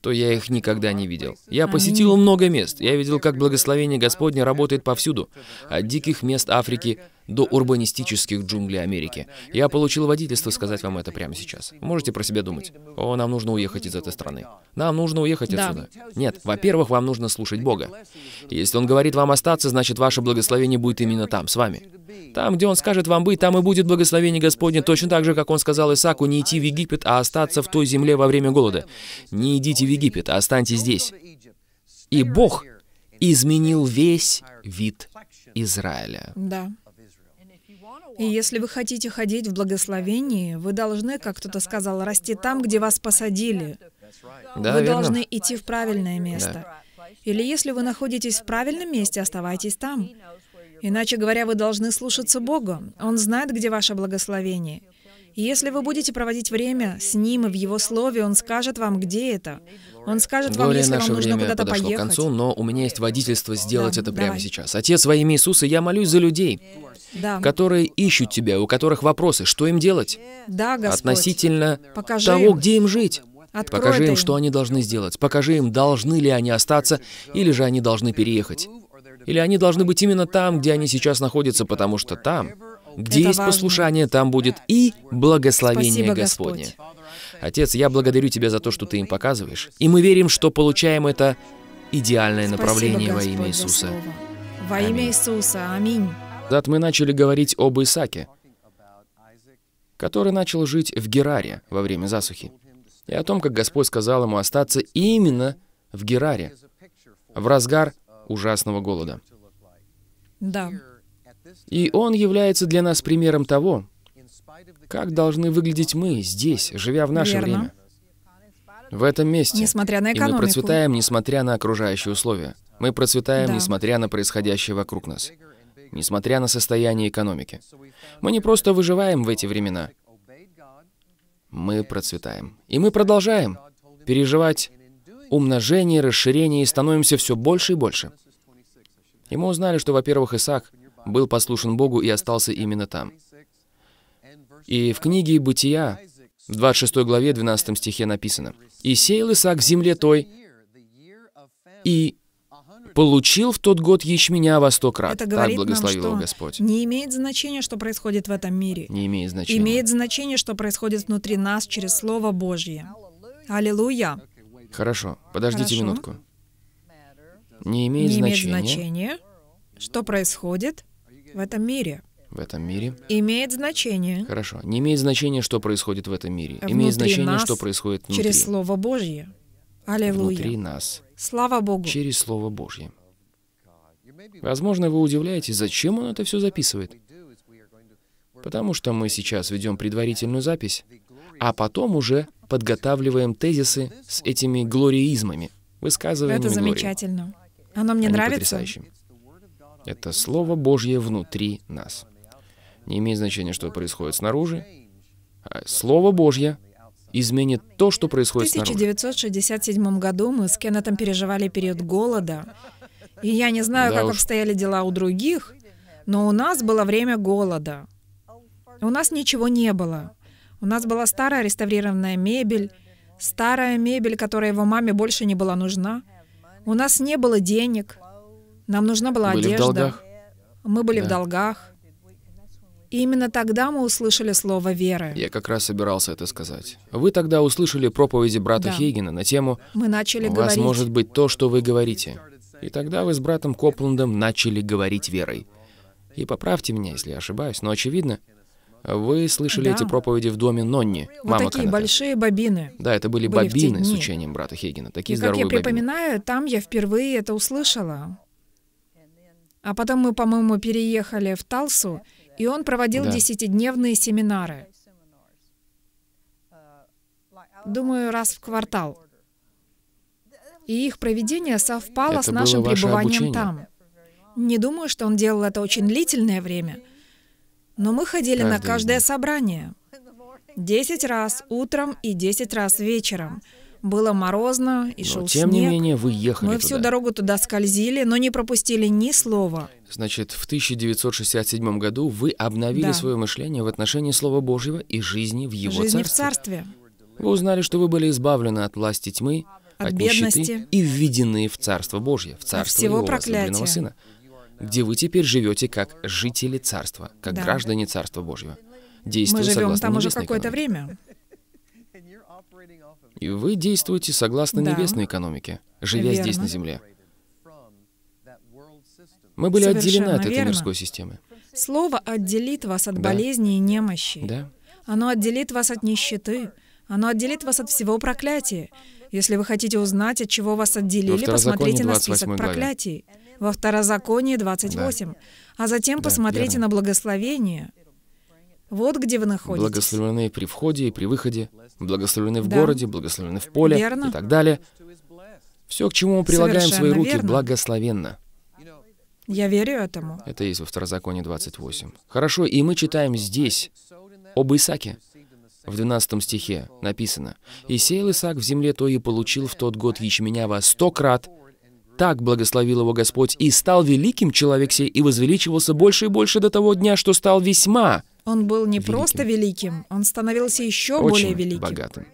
что я их никогда не видел. Я посетил много мест. Я видел, как благословение Господне работает повсюду. От диких мест Африки до урбанистических джунглей Америки. Я получил водительство сказать вам это прямо сейчас. Можете про себя думать. О, нам нужно уехать из этой страны. Нам нужно уехать да. отсюда. Нет, во-первых, вам нужно слушать Бога. Если Он говорит вам остаться, значит, ваше благословение будет именно там, с вами. Там, где Он скажет вам быть, там и будет благословение Господне, точно так же, как Он сказал Исаку не идти в Египет, а остаться в той земле во время голода. Не идите в Египет, а останьтесь здесь. И Бог изменил весь вид Израиля. Да. И если вы хотите ходить в благословении, вы должны, как кто-то сказал, расти там, где вас посадили. Да, вы верно. должны идти в правильное место. Да. Или если вы находитесь в правильном месте, оставайтесь там. Иначе говоря, вы должны слушаться Бога. Он знает, где ваше благословение. И если вы будете проводить время с Ним и в Его Слове, Он скажет вам, где это. Он скажет Более вам, если наше вам нужно куда-то поехать. к концу, но у меня есть водительство сделать да, это прямо давай. сейчас. Отец, во имя Иисуса, я молюсь за людей, да. которые ищут Тебя, у которых вопросы, что им делать? Да, Господь. Относительно Покажи того, им. где им жить. Открой Покажи им, им, что они должны сделать. Покажи им, должны ли они остаться, или же они должны переехать. Или они должны быть именно там, где они сейчас находятся, потому что там, где Это есть важно. послушание, там будет и благословение Спасибо, Господне. Господь. Отец, я благодарю Тебя за то, что Ты им показываешь. И мы верим, что получаем это идеальное Спасибо, направление Господь, во имя Иисуса. Во имя Иисуса. Аминь назад мы начали говорить об Исаке, который начал жить в Гераре во время засухи, и о том, как Господь сказал ему остаться именно в Гераре, в разгар ужасного голода. Да. И он является для нас примером того, как должны выглядеть мы здесь, живя в наше Верно. время. В этом месте. Несмотря на экономику. И мы процветаем, несмотря на окружающие условия. Мы процветаем, да. несмотря на происходящее вокруг нас несмотря на состояние экономики. Мы не просто выживаем в эти времена, мы процветаем. И мы продолжаем переживать умножение, расширение и становимся все больше и больше. И мы узнали, что, во-первых, Исаак был послушен Богу и остался именно там. И в книге «Бытия» в 26 главе 12 стихе написано «И сеял Исаак в земле той, и получил в тот год ячменя во сто крат. Это говорит так благословил нам, что Господь. Не имеет значения, что происходит в этом мире. Не имеет значения. Имеет значение, что происходит внутри нас через Слово Божье. Аллилуйя. Хорошо, подождите Хорошо. минутку. Не имеет не значения. Имеет значения, что происходит в этом мире. В этом мире. Имеет значение. Хорошо. Не имеет значения, что происходит в этом мире. Внутри имеет значение, нас, что происходит внутри. Через Слово Божье. Аллилуйя. Внутри нас. Слава Богу. Через Слово Божье. Возможно, вы удивляетесь, зачем он это все записывает. Потому что мы сейчас ведем предварительную запись, а потом уже подготавливаем тезисы с этими глориизмами, высказываниями Это замечательно. Глории. Оно мне Они нравится. Потрясающие. Это Слово Божье внутри нас. Не имеет значения, что происходит снаружи. А Слово Божье изменит то, что происходит снаружи. В 1967 году мы с Кеннетом переживали период голода. И я не знаю, да как уж. обстояли дела у других, но у нас было время голода. У нас ничего не было. У нас была старая реставрированная мебель, старая мебель, которая его маме больше не была нужна. У нас не было денег. Нам нужна была были одежда. В долгах. Мы были да. в долгах. И именно тогда мы услышали слово веры. Я как раз собирался это сказать. Вы тогда услышали проповеди брата да. Хейгена на тему «Мы начали у вас говорить. может быть то, что вы говорите». И тогда вы с братом Копландом начали говорить верой. И поправьте меня, если я ошибаюсь, но очевидно, вы слышали да. эти проповеди в доме Нонни, вот мама такие Каната. большие бобины. Да, это были, были бобины с учением брата Хейгена. Такие И, здоровые как я припоминаю, бобины. там я впервые это услышала. А потом мы, по-моему, переехали в Талсу, и он проводил да. десятидневные семинары. Думаю, раз в квартал. И их проведение совпало это с нашим пребыванием обучение. там. Не думаю, что он делал это очень длительное время, но мы ходили Каждый на каждое день. собрание. Десять раз утром и десять раз вечером — было морозно и но, шел тем снег. не менее, вы ехали Мы туда. всю дорогу туда скользили, но не пропустили ни слова. Значит, в 1967 году вы обновили да. свое мышление в отношении Слова Божьего и жизни в Его жизни царстве. в царстве. Вы узнали, что вы были избавлены от власти тьмы, от, от бедности. и введены в Царство Божье, в Царство всего Его проклятия. Сына, где вы теперь живете как жители Царства, как да. граждане Царства Божьего. Действуя Мы живем там уже какое-то время. И вы действуете согласно да. небесной экономике, живя здесь на Земле. Мы были отделены от этой мирской системы. Слово отделит вас от болезни и немощи. Да. Оно отделит вас от нищеты. Оно отделит вас от всего проклятия. Если вы хотите узнать, от чего вас отделили, посмотрите на список проклятий. Главе. Во Второзаконии 28. Да. А затем да, посмотрите верно. на благословение. Вот где вы находитесь. Благословлены при входе и при выходе, благословлены в да. городе, благословлены в поле верно. и так далее. Все, к чему мы прилагаем Совершенно свои руки, верно. благословенно. Я верю этому. Это есть во Второзаконе 28. Хорошо, и мы читаем здесь об Исаке. В 12 стихе написано, «И сеял Исаак в земле, то и получил в тот год ячменя во сто крат, так благословил его Господь, и стал великим человек сей, и возвеличивался больше и больше до того дня, что стал весьма он был не великим. просто великим, он становился еще Очень более великим. богатым.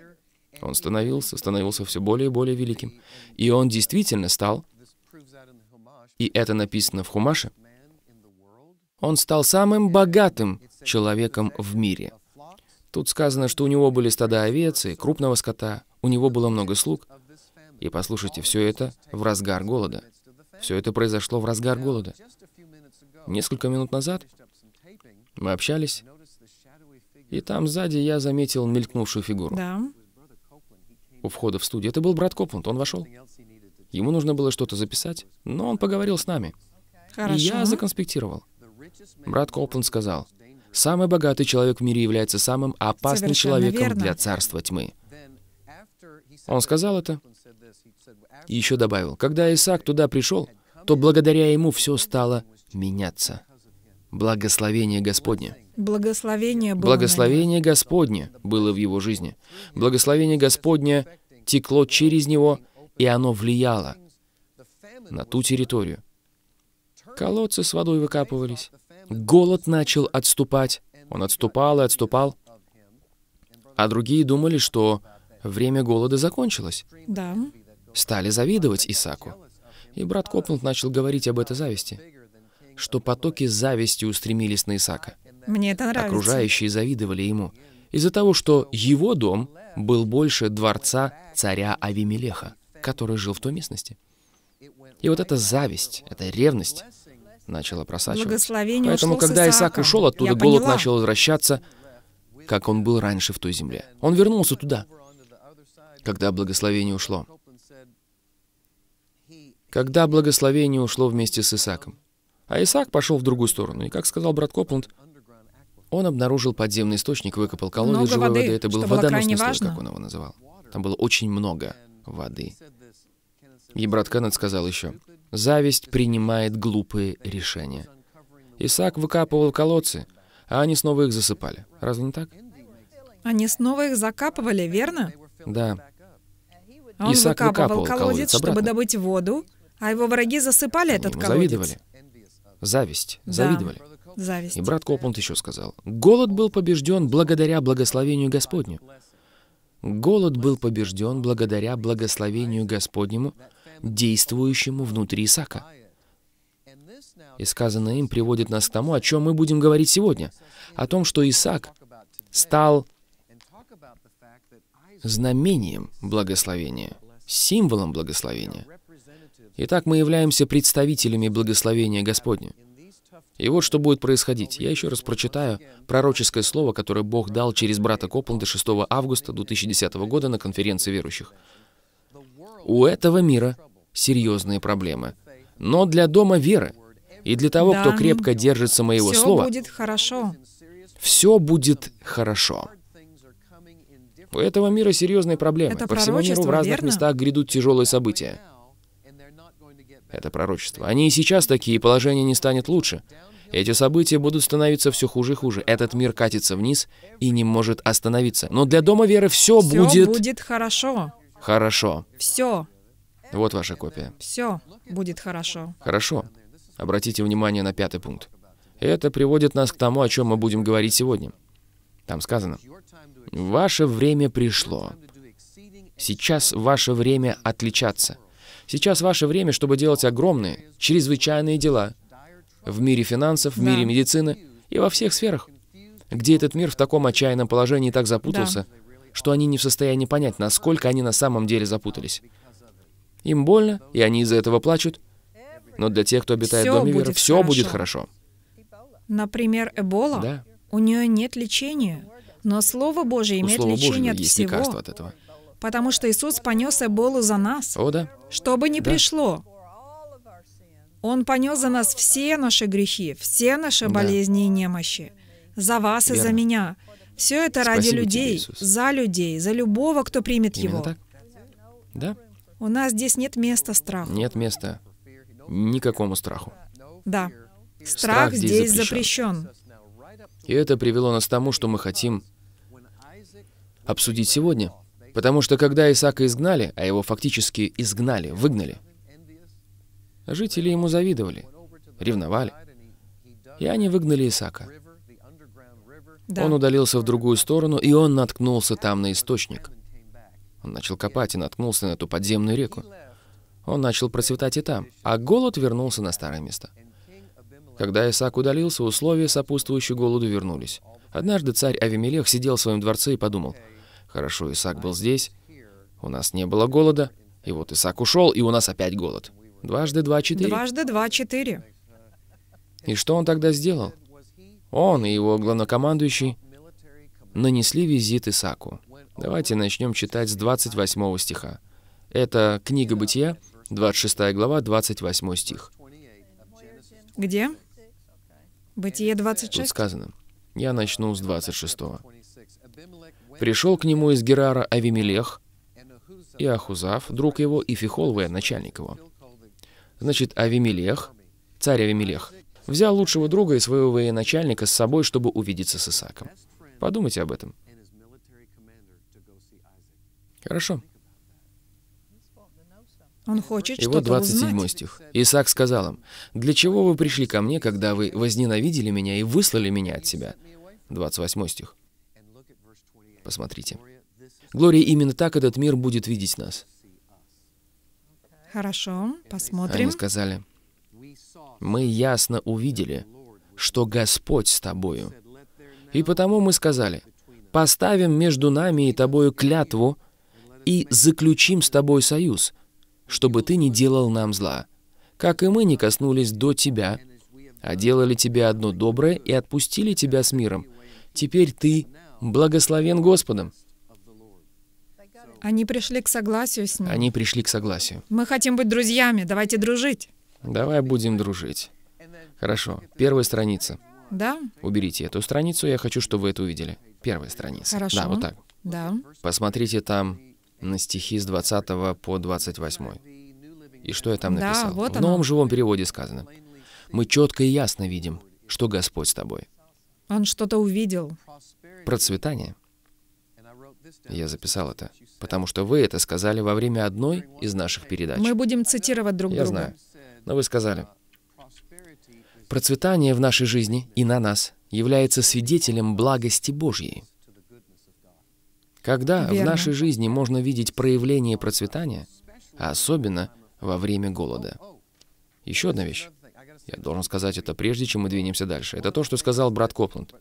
Он становился, становился все более и более великим. И он действительно стал, и это написано в Хумаше, он стал самым богатым человеком в мире. Тут сказано, что у него были стада овец и крупного скота, у него было много слуг. И послушайте, все это в разгар голода. Все это произошло в разгар голода. Несколько минут назад мы общались, и там сзади я заметил мелькнувшую фигуру. Да. У входа в студию. Это был брат Копланд, он вошел. Ему нужно было что-то записать, но он поговорил с нами. Хорошо. И я законспектировал. Брат Копланд сказал, «Самый богатый человек в мире является самым опасным Совершенно человеком верно. для царства тьмы». Он сказал это и еще добавил, «Когда Исаак туда пришел, то благодаря ему все стало меняться». Благословение Господне. Благословение, было Благословение Господне было в его жизни. Благословение Господне текло через него, и оно влияло на ту территорию. Колодцы с водой выкапывались. Голод начал отступать. Он отступал и отступал. А другие думали, что время голода закончилось. Да. Стали завидовать Исаку. И брат Копнут начал говорить об этой зависти что потоки зависти устремились на Исаака. Мне это нравится. Окружающие завидовали ему из-за того, что его дом был больше дворца царя Авимелеха, который жил в той местности. И вот эта зависть, эта ревность начала просачиваться. Поэтому, когда Исаак ушел оттуда, голод начал возвращаться, как он был раньше в той земле. Он вернулся туда, когда благословение ушло. Когда благословение ушло вместе с Исааком. А Исаак пошел в другую сторону, и, как сказал брат Копланд, он обнаружил подземный источник, выкопал колодец живой воды. воды. Это был водоносный слой, как он его называл. Там было очень много воды. И брат Кеннет сказал еще, «Зависть принимает глупые решения». Исаак выкапывал колодцы, а они снова их засыпали. Разве не так? Они снова их закапывали, верно? Да. Он Исаак выкапывал, выкапывал колодец, колодец чтобы добыть воду, а его враги засыпали они этот колодец. завидовали. Зависть. Да. Завидовали. Зависть. И брат Копланд еще сказал, «Голод был побежден благодаря благословению Господню». Голод был побежден благодаря благословению Господнему, действующему внутри Исака. И сказанное им приводит нас к тому, о чем мы будем говорить сегодня. О том, что Исаак стал знамением благословения, символом благословения. Итак, мы являемся представителями благословения Господня. И вот что будет происходить. Я еще раз прочитаю пророческое слово, которое Бог дал через брата Копланда 6 августа 2010 года на конференции верующих. «У этого мира серьезные проблемы. Но для дома веры и для того, да. кто крепко держится моего все слова, будет хорошо. все будет хорошо». У этого мира серьезные проблемы. Это По всему миру в разных верно? местах грядут тяжелые события это пророчество. Они и сейчас такие, и положение не станет лучше. Эти события будут становиться все хуже и хуже. Этот мир катится вниз и не может остановиться. Но для Дома Веры все, все будет... будет хорошо. Хорошо. Все. Вот ваша копия. Все будет хорошо. Хорошо. Обратите внимание на пятый пункт. Это приводит нас к тому, о чем мы будем говорить сегодня. Там сказано, «Ваше время пришло. Сейчас ваше время отличаться». Сейчас ваше время, чтобы делать огромные, чрезвычайные дела в мире финансов, в мире медицины и во всех сферах, где этот мир в таком отчаянном положении так запутался, что они не в состоянии понять, насколько они на самом деле запутались. Им больно, и они из-за этого плачут. Но для тех, кто обитает все в доме веры, все хорошо. будет хорошо. Например, Эбола. Да. У нее нет лечения, но Слово Божье имеет У Слова лечение Божьего от есть всего. лекарство от этого потому что Иисус понес Эболу за нас. О, да. Что бы ни да. пришло, Он понес за нас все наши грехи, все наши да. болезни и немощи. За вас Верно. и за меня. Все это Спасибо ради людей, тебе, за людей, за любого, кто примет Именно Его. Так. Да. У нас здесь нет места страху. Нет места никакому страху. Да. Страх, Страх здесь запрещен. запрещен. И это привело нас к тому, что мы хотим обсудить сегодня – Потому что когда Исаака изгнали, а его фактически изгнали, выгнали, жители ему завидовали, ревновали. И они выгнали Исаака. Да. Он удалился в другую сторону, и он наткнулся там на источник. Он начал копать и наткнулся на эту подземную реку. Он начал процветать и там, а голод вернулся на старое место. Когда Исаак удалился, условия, сопутствующие голоду, вернулись. Однажды царь Авимелех сидел в своем дворце и подумал — Хорошо, Исаак был здесь. У нас не было голода. И вот Исаак ушел, и у нас опять голод. Дважды два — четыре. Дважды два — четыре. И что он тогда сделал? Он и его главнокомандующий нанесли визит Исаку. Давайте начнем читать с 28 стиха. Это книга Бытия, 26 глава, 28 стих. Где? Бытие 26? Тут сказано. Я начну с 26. Пришел к нему из Герара Авимелех, и Ахузав, друг его, и Фихол начальник его. Значит, Авимелех, царь Авимелех, взял лучшего друга и своего военачальника с собой, чтобы увидеться с Исаком. Подумайте об этом. Хорошо. Он хочет что вот 27 узнать. стих. Исаак сказал им, «Для чего вы пришли ко мне, когда вы возненавидели меня и выслали меня от себя?» 28 стих. Посмотрите. Глория, именно так этот мир будет видеть нас. Хорошо, посмотрим. Они сказали, мы ясно увидели, что Господь с тобою. И потому мы сказали, поставим между нами и тобою клятву и заключим с тобой союз, чтобы ты не делал нам зла, как и мы не коснулись до тебя, а делали тебе одно доброе и отпустили тебя с миром. Теперь ты благословен Господом. Они пришли к согласию с ним. Они пришли к согласию. Мы хотим быть друзьями, давайте дружить. Давай будем дружить. Хорошо, первая страница. Да? Уберите эту страницу, я хочу, чтобы вы это увидели. Первая страница. Хорошо. Да, вот так. Да. Посмотрите там на стихи с 20 по 28. И что я там написал? Да, вот В новом оно. живом переводе сказано. Мы четко и ясно видим, что Господь с тобой. Он что-то увидел процветание. Я записал это, потому что вы это сказали во время одной из наших передач. Мы будем цитировать друг Я друга. Я знаю. Но вы сказали, uh, процветание в нашей жизни и на нас является свидетелем благости Божьей. Когда Верно. в нашей жизни можно видеть проявление процветания, а особенно во время голода. Oh, oh. Еще одна вещь. Я должен сказать это прежде, чем мы двинемся дальше. Это то, что сказал брат Копланд.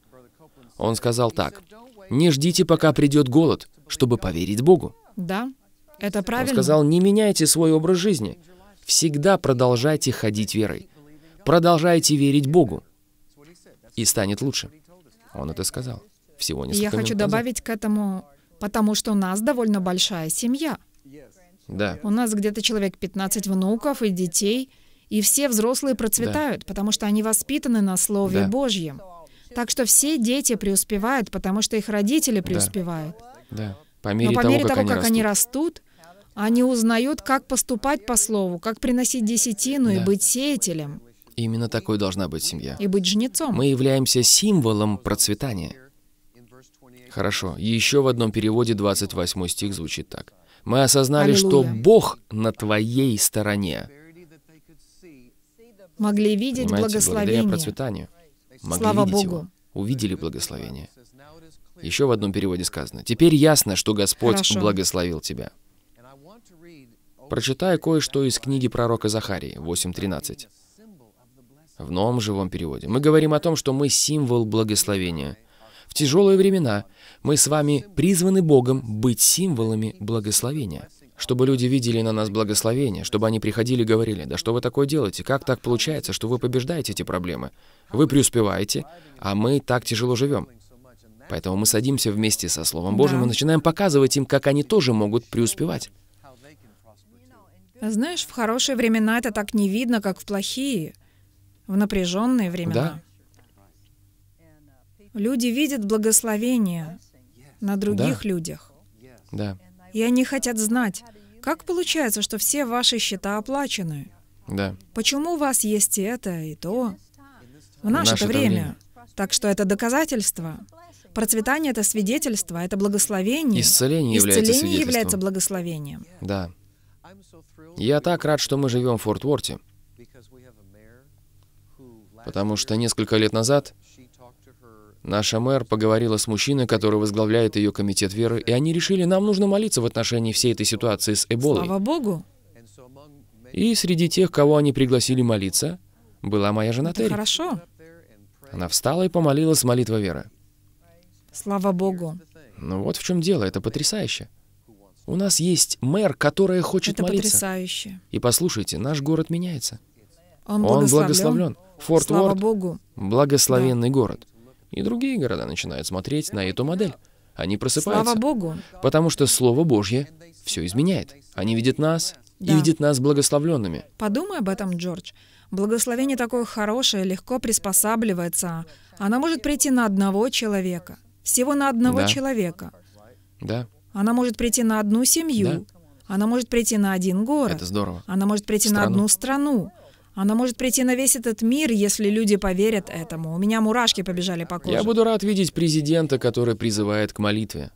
Он сказал так. «Не ждите, пока придет голод, чтобы поверить Богу». Да, это правильно. Он сказал, не меняйте свой образ жизни. Всегда продолжайте ходить верой. Продолжайте верить Богу. И станет лучше. Он это сказал. Всего несколько Я хочу добавить к этому, потому что у нас довольно большая семья. Да. У нас где-то человек 15 внуков и детей, и все взрослые процветают, да. потому что они воспитаны на Слове да. Божьем. Так что все дети преуспевают, потому что их родители преуспевают. Да. да. По мере Но по того, мере как того, они как они растут, они узнают, как поступать по слову, как приносить десятину да. и быть сеятелем. Именно такой должна быть семья. И быть жнецом. Мы являемся символом процветания. Хорошо. Еще в одном переводе 28 стих звучит так. Мы осознали, Аллилуйя. что Бог на твоей стороне. Могли видеть Понимаете, благословение. Благодаря процветанию могли Слава видеть Богу. его, увидели благословение. Еще в одном переводе сказано, «Теперь ясно, что Господь Хорошо. благословил тебя». Прочитаю кое-что из книги пророка Захарии, 8.13. В новом живом переводе. Мы говорим о том, что мы символ благословения. В тяжелые времена мы с вами призваны Богом быть символами благословения чтобы люди видели на нас благословение, чтобы они приходили и говорили, «Да что вы такое делаете? Как так получается, что вы побеждаете эти проблемы? Вы преуспеваете, а мы так тяжело живем». Поэтому мы садимся вместе со Словом Божьим и начинаем показывать им, как они тоже могут преуспевать. Знаешь, в хорошие времена это так не видно, как в плохие, в напряженные времена. Да. Люди видят благословение на других да. людях. Да. И они хотят знать, как получается, что все ваши счета оплачены? Да. Почему у вас есть и это, и то? В наше, наше время. время. Так что это доказательство. Процветание — это свидетельство, это благословение. Исцеление, является Исцеление является, является благословением. Да. Я так рад, что мы живем в Форт-Уорте, потому что несколько лет назад Наша мэр поговорила с мужчиной, который возглавляет ее комитет веры, и они решили, нам нужно молиться в отношении всей этой ситуации с Эболой. Слава Богу! И среди тех, кого они пригласили молиться, была моя жена Терри. Хорошо. Она встала и помолилась молитва веры. Слава Богу. Ну вот в чем дело, это потрясающе. У нас есть мэр, которая хочет это молиться. Это потрясающе. И послушайте, наш город меняется. Он благословлен. Он благословлен. Форт Слава Уорд, Богу. благословенный да. город. И другие города начинают смотреть на эту модель. Они просыпаются. Слава Богу. Потому что Слово Божье все изменяет. Они видят нас да. и видят нас благословленными. Подумай об этом, Джордж. Благословение такое хорошее, легко приспосабливается. Она может прийти на одного человека. Всего на одного да. человека. Да. Она может прийти на одну семью. Да. Она может прийти на один город. Это здорово. Она может прийти страну. на одну страну. Она может прийти на весь этот мир, если люди поверят этому. У меня мурашки побежали по коже. Я буду рад видеть президента, который призывает к молитве.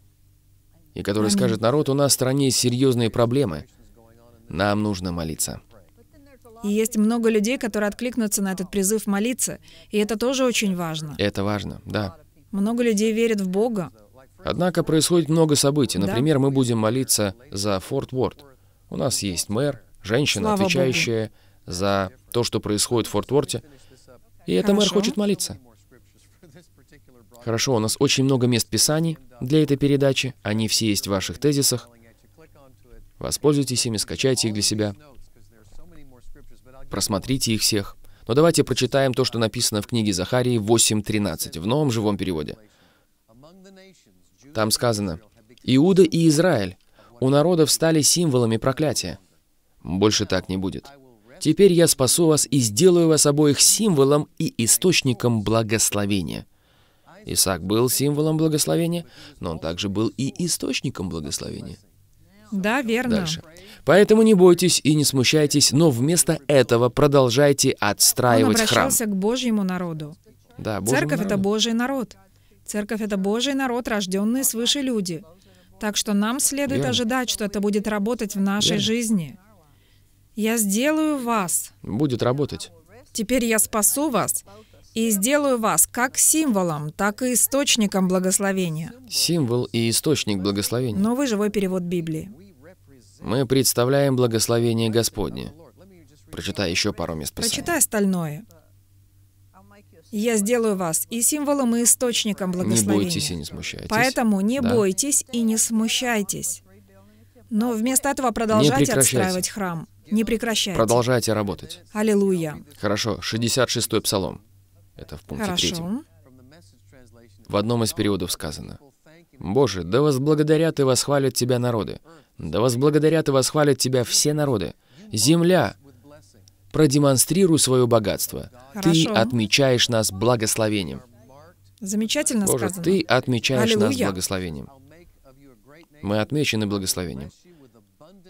И который Аминь. скажет, народ, у нас в стране серьезные проблемы. Нам нужно молиться. И есть много людей, которые откликнутся на этот призыв молиться. И это тоже очень важно. Это важно, да. Много людей верят в Бога. Однако происходит много событий. Например, да? мы будем молиться за Форт Уорд. У нас есть мэр, женщина, Слава отвечающая Богу. за то, что происходит в Форт-Уорте. И это мэр хочет молиться. Хорошо, у нас очень много мест писаний для этой передачи. Они все есть в ваших тезисах. Воспользуйтесь ими, скачайте их для себя. Просмотрите их всех. Но давайте прочитаем то, что написано в книге Захарии 8.13 в новом живом переводе. Там сказано, «Иуда и Израиль у народов стали символами проклятия». Больше так не будет. Теперь я спасу вас и сделаю вас обоих символом и источником благословения». Исаак был символом благословения, но он также был и источником благословения. Да, верно. Дальше. Поэтому не бойтесь и не смущайтесь, но вместо этого продолжайте отстраивать храм. Он обращался храм. к Божьему народу. Да, Божьему Церковь это Божий народ. Церковь — это Божий народ, рожденные свыше люди. Так что нам следует Верно. ожидать, что это будет работать в нашей Верно. жизни. Я сделаю вас. Будет работать. Теперь я спасу вас и сделаю вас как символом, так и источником благословения. Символ и источник благословения. Но вы живой перевод Библии. Мы представляем благословение Господне. Прочитай еще пару мест Писания. Прочитай остальное. Я сделаю вас и символом, и источником благословения. Не бойтесь и не смущайтесь. Поэтому не да. бойтесь и не смущайтесь. Но вместо этого продолжайте отстраивать храм. Не прекращайте. Продолжайте работать. Аллилуйя. Хорошо, 66-й псалом. Это в пункте Хорошо. третьем. В одном из периодов сказано, «Боже, да возблагодарят и восхвалят Тебя народы, да возблагодарят и восхвалят Тебя все народы. Земля, продемонстрируй свое богатство. Хорошо. Ты отмечаешь нас благословением». Замечательно Боже, сказано. Ты отмечаешь Аллилуйя. нас благословением. Мы отмечены благословением.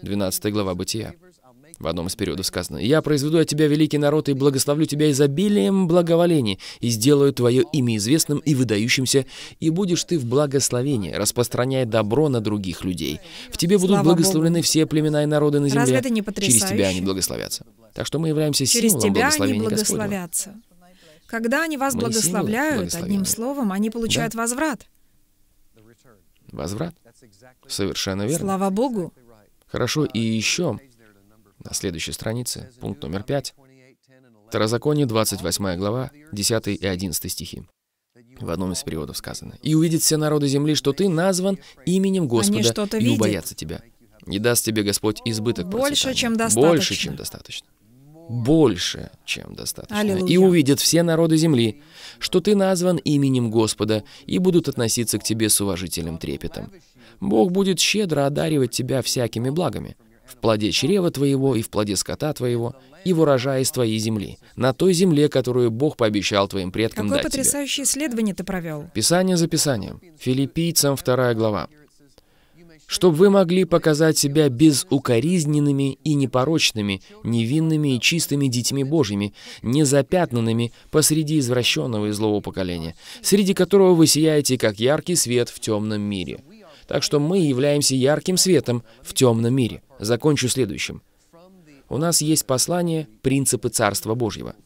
12 глава Бытия. В одном из периодов сказано, «Я произведу от тебя великий народ и благословлю тебя изобилием благоволений, и сделаю твое имя известным и выдающимся, и будешь ты в благословении, распространяя добро на других людей. В тебе будут Слава благословлены Богу. все племена и народы на земле. Разве это не Через тебя они благословятся». Так что мы являемся Через символом тебя благословения они благословятся. Господнего. Когда они вас мы благословляют, одним словом, они получают да. возврат. Возврат. Совершенно верно. Слава Богу. Хорошо, и еще на следующей странице, пункт номер 5, Второзаконие, 28 глава, 10 и 11 стихи. В одном из переводов сказано. «И увидят все народы земли, что ты назван именем Господа, и убоятся тебя. Не даст тебе Господь избыток Больше, чем достаточно. Больше, чем достаточно. Больше, чем достаточно. Аллилуйя. И увидят все народы земли, что ты назван именем Господа, и будут относиться к тебе с уважительным трепетом. Бог будет щедро одаривать тебя всякими благами, в плоде чрева твоего и в плоде скота твоего, и в урожае из твоей земли, на той земле, которую Бог пообещал твоим предкам Какое дать потрясающее тебе. исследование ты провел. Писание за Писанием. Филиппийцам 2 глава. «Чтобы вы могли показать себя безукоризненными и непорочными, невинными и чистыми детьми Божьими, незапятнанными посреди извращенного и злого поколения, среди которого вы сияете, как яркий свет в темном мире». Так что мы являемся ярким светом в темном мире. Закончу следующим. У нас есть послание «Принципы Царства Божьего».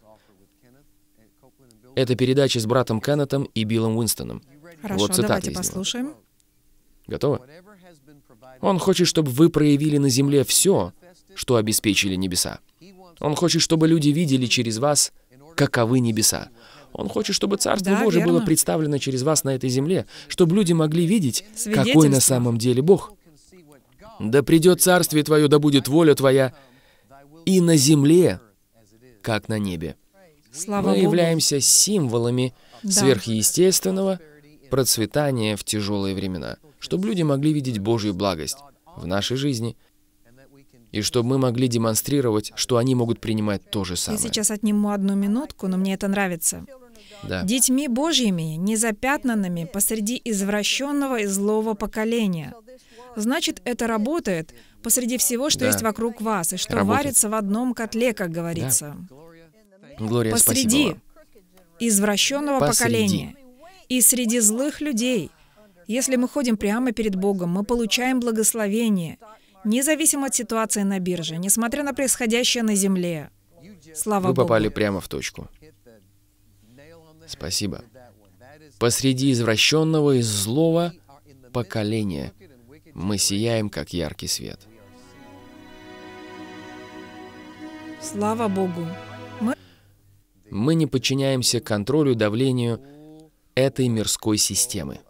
Это передача с братом Кеннетом и Биллом Уинстоном. Хорошо, вот давайте послушаем. Готово. Он хочет, чтобы вы проявили на земле все, что обеспечили небеса. Он хочет, чтобы люди видели через вас, каковы небеса. Он хочет, чтобы Царство да, Божие верно. было представлено через вас на этой земле, чтобы люди могли видеть, какой на самом деле Бог. «Да придет царствие Твое, да будет воля Твоя, и на земле, как на небе». Слава Мы Богу. являемся символами да. сверхъестественного процветания в тяжелые времена, чтобы люди могли видеть Божью благость в нашей жизни – и чтобы мы могли демонстрировать, что они могут принимать то же самое. Я сейчас отниму одну минутку, но мне это нравится да. детьми Божьими, незапятнанными посреди извращенного и злого поколения. Значит, это работает посреди всего, что да. есть вокруг вас, и что работает. варится в одном котле, как говорится. Да. Глория, посреди спасибо извращенного посреди. поколения и среди злых людей. Если мы ходим прямо перед Богом, мы получаем благословение, независимо от ситуации на бирже, несмотря на происходящее на земле. Слава Вы попали прямо в точку. Спасибо. Посреди извращенного и злого поколения мы сияем, как яркий свет. Слава Богу! Мы... мы не подчиняемся контролю, давлению этой мирской системы.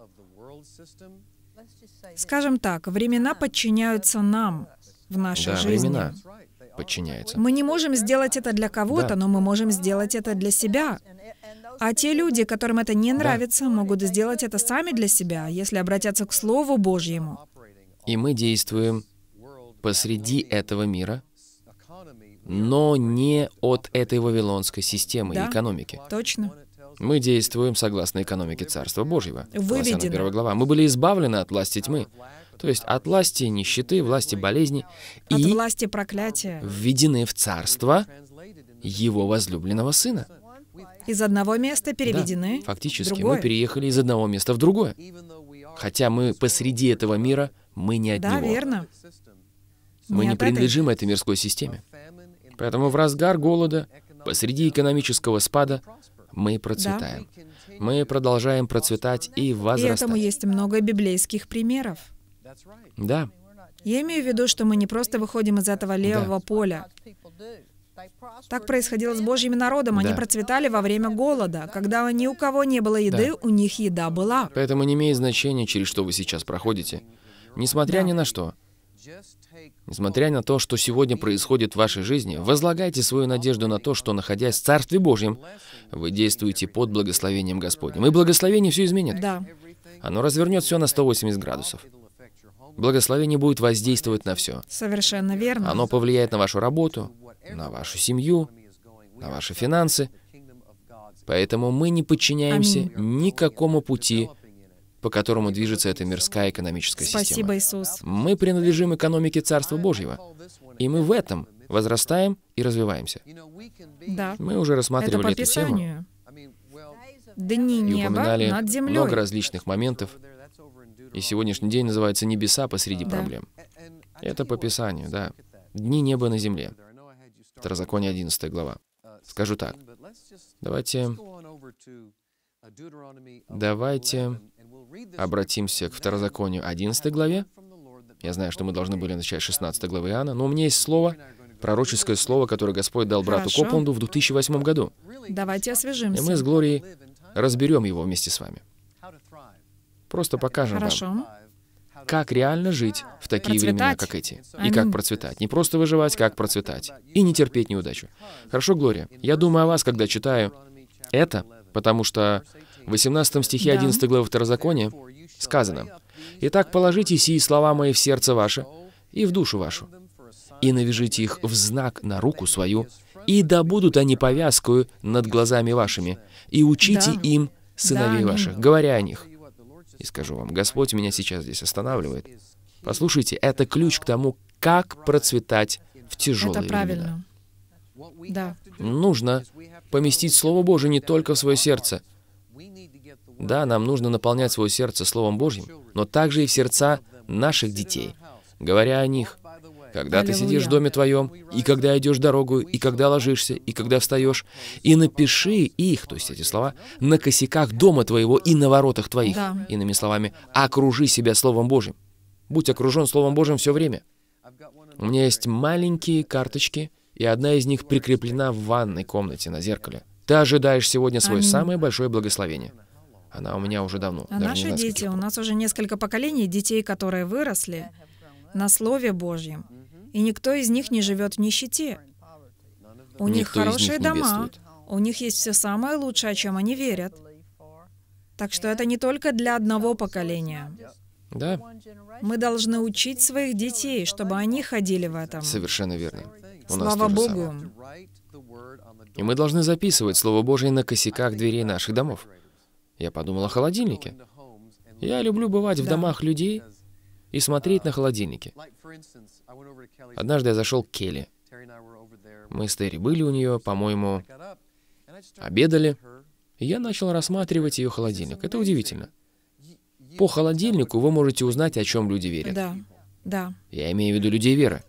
Скажем так, времена подчиняются нам в нашей да, жизни. времена подчиняются. Мы не можем сделать это для кого-то, да. но мы можем сделать это для себя. А те люди, которым это не нравится, да. могут сделать это сами для себя, если обратятся к Слову Божьему. И мы действуем посреди этого мира, но не от этой вавилонской системы да, экономики. Точно. Мы действуем согласно экономике Царства Божьего. Выведено. 1 глава. Мы были избавлены от власти тьмы. То есть от власти нищеты, власти болезни и от власти проклятия. введены в царство его возлюбленного сына из одного места переведены. Да, фактически, другое. мы переехали из одного места в другое. Хотя мы посреди этого мира, мы не от да, него. верно. Мы не, не принадлежим этой. этой мирской системе. Поэтому в разгар голода, посреди экономического спада, мы процветаем. Да. Мы продолжаем процветать и возрастать. И этому есть много библейских примеров. Да. Я имею в виду, что мы не просто выходим из этого левого да. поля. Так происходило с Божьим народом. Они да. процветали во время голода. Когда ни у кого не было еды, да. у них еда была. Поэтому не имеет значения, через что вы сейчас проходите. Несмотря да. ни на что, несмотря на то, что сегодня происходит в вашей жизни, возлагайте свою надежду на то, что, находясь в Царстве Божьем, вы действуете под благословением Господним. И благословение все изменит. Да. Оно развернет все на 180 градусов. Благословение будет воздействовать на все. Совершенно верно. Оно повлияет на вашу работу, на вашу семью, на ваши финансы. Поэтому мы не подчиняемся никакому пути, по которому движется эта мирская экономическая система. Спасибо, Иисус. Мы принадлежим экономике Царства Божьего, и мы в этом возрастаем и развиваемся. Да. Мы уже рассматривали эту тему. Дни неба и упоминали над землей. много различных моментов, и сегодняшний день называется «Небеса посреди да. проблем». Это по Писанию, да. Дни неба на земле. Второзаконие 11 глава. Скажу так. Давайте, давайте обратимся к Второзаконию 11 главе. Я знаю, что мы должны были начать 16 главы Иоанна, но у меня есть слово, пророческое слово, которое Господь дал брату Хорошо. Копланду в 2008 году. Давайте освежимся. И мы с Глорией разберем его вместе с вами. Просто покажем Хорошо. вам, как реально жить в такие времена, как эти. И как процветать. Не просто выживать, как процветать. И не терпеть неудачу. Хорошо, Глория, я думаю о вас, когда читаю это, потому что в 18 стихе 11 главы Второзакония сказано, «Итак, положите сии слова мои в сердце ваше и в душу вашу, и навяжите их в знак на руку свою, и да будут они повязкою над глазами вашими, и учите им сыновей ваших, говоря о них. И скажу вам, Господь меня сейчас здесь останавливает. Послушайте, это ключ к тому, как процветать в тяжелые времена. Это правильно. Времена. Да. Нужно поместить Слово Божие не только в свое сердце. Да, нам нужно наполнять свое сердце Словом Божьим, но также и в сердца наших детей, говоря о них, когда ты сидишь в доме твоем, и когда идешь дорогу, и когда ложишься, и когда встаешь, и напиши их, то есть эти слова, на косяках дома твоего и на воротах твоих. Да. Иными словами, окружи себя Словом Божьим. Будь окружен Словом Божьим все время. У меня есть маленькие карточки, и одна из них прикреплена в ванной комнате на зеркале. Ты ожидаешь сегодня свое Аминь. самое большое благословение. Она у меня уже давно. А наши дети, у нас уже несколько поколений детей, которые выросли, на Слове Божьем. И никто из них не живет в нищете. У них хорошие них дома, у них есть все самое лучшее, о чем они верят. Так что это не только для одного поколения. Да. Мы должны учить своих детей, чтобы они ходили в этом. Совершенно верно. У Слава Богу. И мы должны записывать Слово Божие на косяках дверей наших домов. Я подумал о холодильнике. Я люблю бывать да. в домах людей, и смотреть на холодильники. Однажды я зашел к Келли. Мы с Терри были у нее, по-моему, обедали. я начал рассматривать ее холодильник. Это удивительно. По холодильнику вы можете узнать, о чем люди верят. Да, да. Я имею в виду людей веры.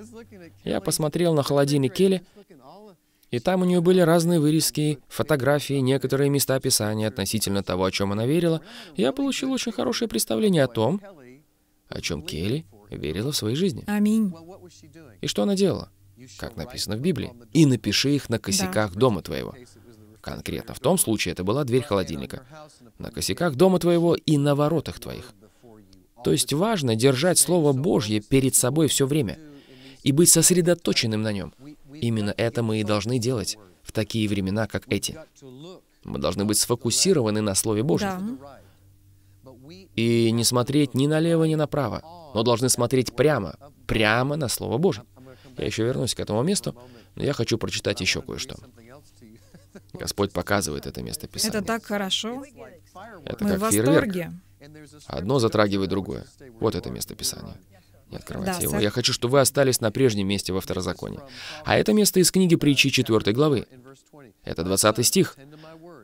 Я посмотрел на холодильник Келли, и там у нее были разные вырезки, фотографии, некоторые места описания относительно того, о чем она верила. Я получил очень хорошее представление о том, о чем Келли верила в своей жизни. Аминь. И что она делала? Как написано в Библии. «И напиши их на косяках да. дома твоего». Конкретно в том случае это была дверь холодильника. «На косяках дома твоего и на воротах твоих». То есть важно держать Слово Божье перед собой все время и быть сосредоточенным на нем. Именно это мы и должны делать в такие времена, как эти. Мы должны быть сфокусированы на Слове Божьем. Да и не смотреть ни налево, ни направо, но должны смотреть прямо, прямо на Слово Божие. Я еще вернусь к этому месту, но я хочу прочитать еще кое-что. Господь показывает это место Писания. Это так хорошо. Это Мы как в восторге. Фейерверк. Одно затрагивает другое. Вот это место Писания. Не открывайте да, его. Сэр. Я хочу, чтобы вы остались на прежнем месте во второзаконии. А это место из книги Притчи 4 главы. Это 20 стих.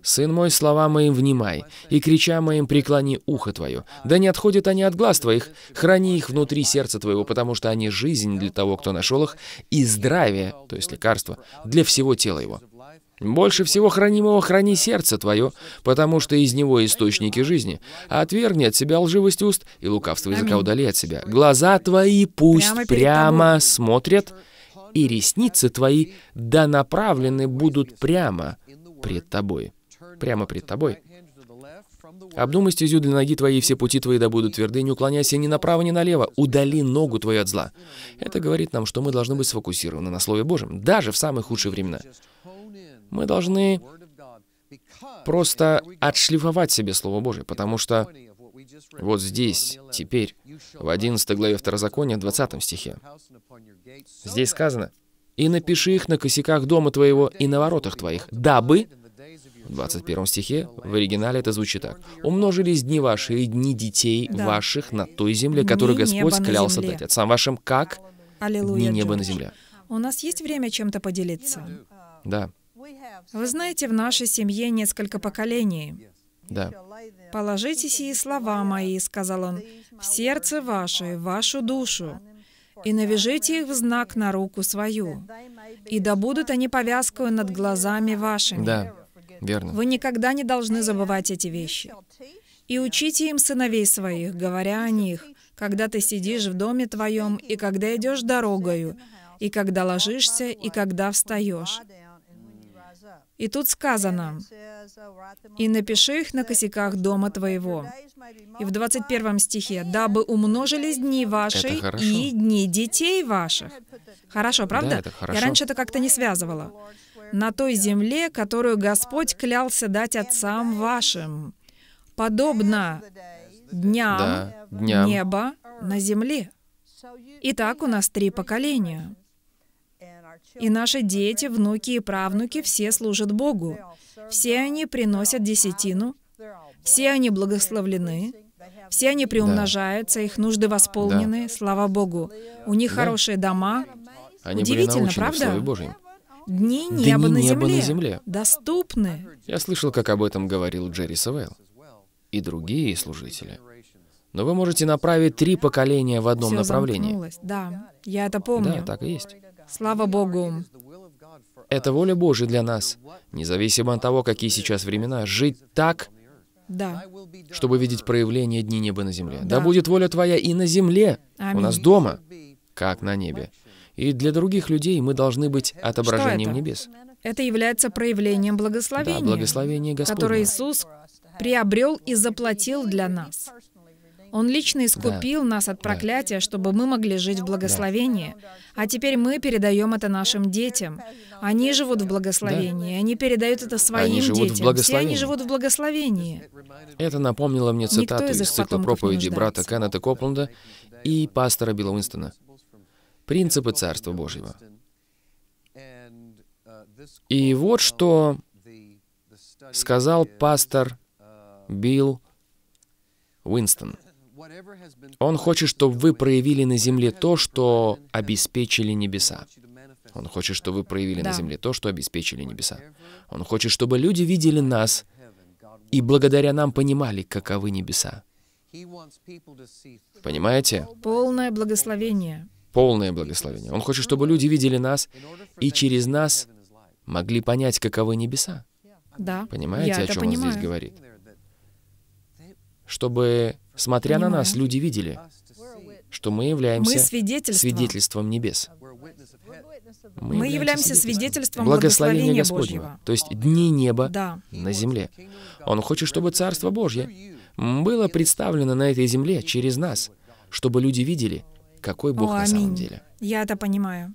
Сын мой, слова моим внимай, и крича моим преклони ухо твое. Да не отходят они от глаз твоих, храни их внутри сердца твоего, потому что они жизнь для того, кто нашел их, и здравие, то есть лекарство, для всего тела его. Больше всего хранимого храни сердце твое, потому что из него источники жизни. Отвергни от себя лживость уст и лукавство языка удали от себя. Глаза твои пусть прямо, прямо смотрят, и ресницы твои да направлены будут прямо пред тобой прямо пред тобой. Обдумай стезю для ноги твоей, все пути твои да будут тверды, не уклоняйся ни направо, ни налево, удали ногу твою от зла. Это говорит нам, что мы должны быть сфокусированы на Слове Божьем, даже в самые худшие времена. Мы должны просто отшлифовать себе Слово Божье, потому что вот здесь, теперь, в 11 главе Второзакония, 20 стихе, здесь сказано, «И напиши их на косяках дома твоего и на воротах твоих, дабы в 21 стихе в оригинале это звучит так. «Умножились дни ваши и дни детей да. ваших на той земле, которую Господь клялся дать отцам вашим, как Аллилуйя, дни неба на земле». У нас есть время чем-то поделиться? Да. Вы знаете, в нашей семье несколько поколений. Да. «Положите сии слова мои, — сказал он, — в сердце ваше, в вашу душу, и навяжите их в знак на руку свою, и да будут они повязкою над глазами вашими». Да. Верно. Вы никогда не должны забывать эти вещи. И учите им сыновей своих, говоря о них, когда ты сидишь в доме твоем, и когда идешь дорогою, и когда ложишься, и когда встаешь. И тут сказано, «И напиши их на косяках дома твоего». И в 21 стихе, «Дабы умножились дни ваши и дни детей ваших». Хорошо, правда? Да, это хорошо. Я раньше это как-то не связывала на той земле, которую Господь клялся дать отцам вашим, подобно дням, да, дням. неба на земле. Итак, у нас три поколения. И наши дети, внуки и правнуки все служат Богу. Все они приносят десятину, все они благословлены, все они приумножаются, их нужды восполнены, да. слава Богу. У них да. хорошие дома. Они Удивительно, были правда? В Слове Дни неба, Дни неба на, земле на земле доступны. Я слышал, как об этом говорил Джерри Савелл и другие служители. Но вы можете направить три поколения в одном Все направлении. Да, я это помню. Да, так и есть. Слава Богу. Это воля Божья для нас, независимо от того, какие сейчас времена, жить так, да. чтобы видеть проявление дни неба на земле. Да, да будет воля Твоя и на земле, Аминь. у нас дома, как на небе. И для других людей мы должны быть отображением небес. Это является проявлением благословения, да, благословения которое Иисус приобрел и заплатил для нас. Он лично искупил да. нас от проклятия, да. чтобы мы могли жить в благословении. Да. А теперь мы передаем это нашим детям. Они живут в благословении, да. они передают это своим они живут детям. В благословении. Все они живут в благословении. Это напомнило мне цитату из, из цикла проповеди брата Кеннета Копланда и пастора Билла Уинстона принципы Царства Божьего. И вот что сказал пастор Билл Уинстон. Он хочет, чтобы вы проявили на земле то, что обеспечили небеса. Он хочет, чтобы вы проявили да. на земле то, что обеспечили небеса. Он хочет, чтобы люди видели нас и благодаря нам понимали, каковы небеса. Понимаете? Полное благословение полное благословение. Он хочет, чтобы люди видели нас и через нас могли понять, каковы небеса. Да. Понимаете, Я о чем понимаю. он здесь говорит? Чтобы, смотря понимаю. на нас, люди видели, что мы являемся мы свидетельством. свидетельством небес. Мы, мы являемся свидетельством благословения Господнего, Божьего. то есть дни неба да. на земле. Он хочет, чтобы Царство Божье было представлено на этой земле через нас, чтобы люди видели, какой Бог О, на самом деле. Я это понимаю.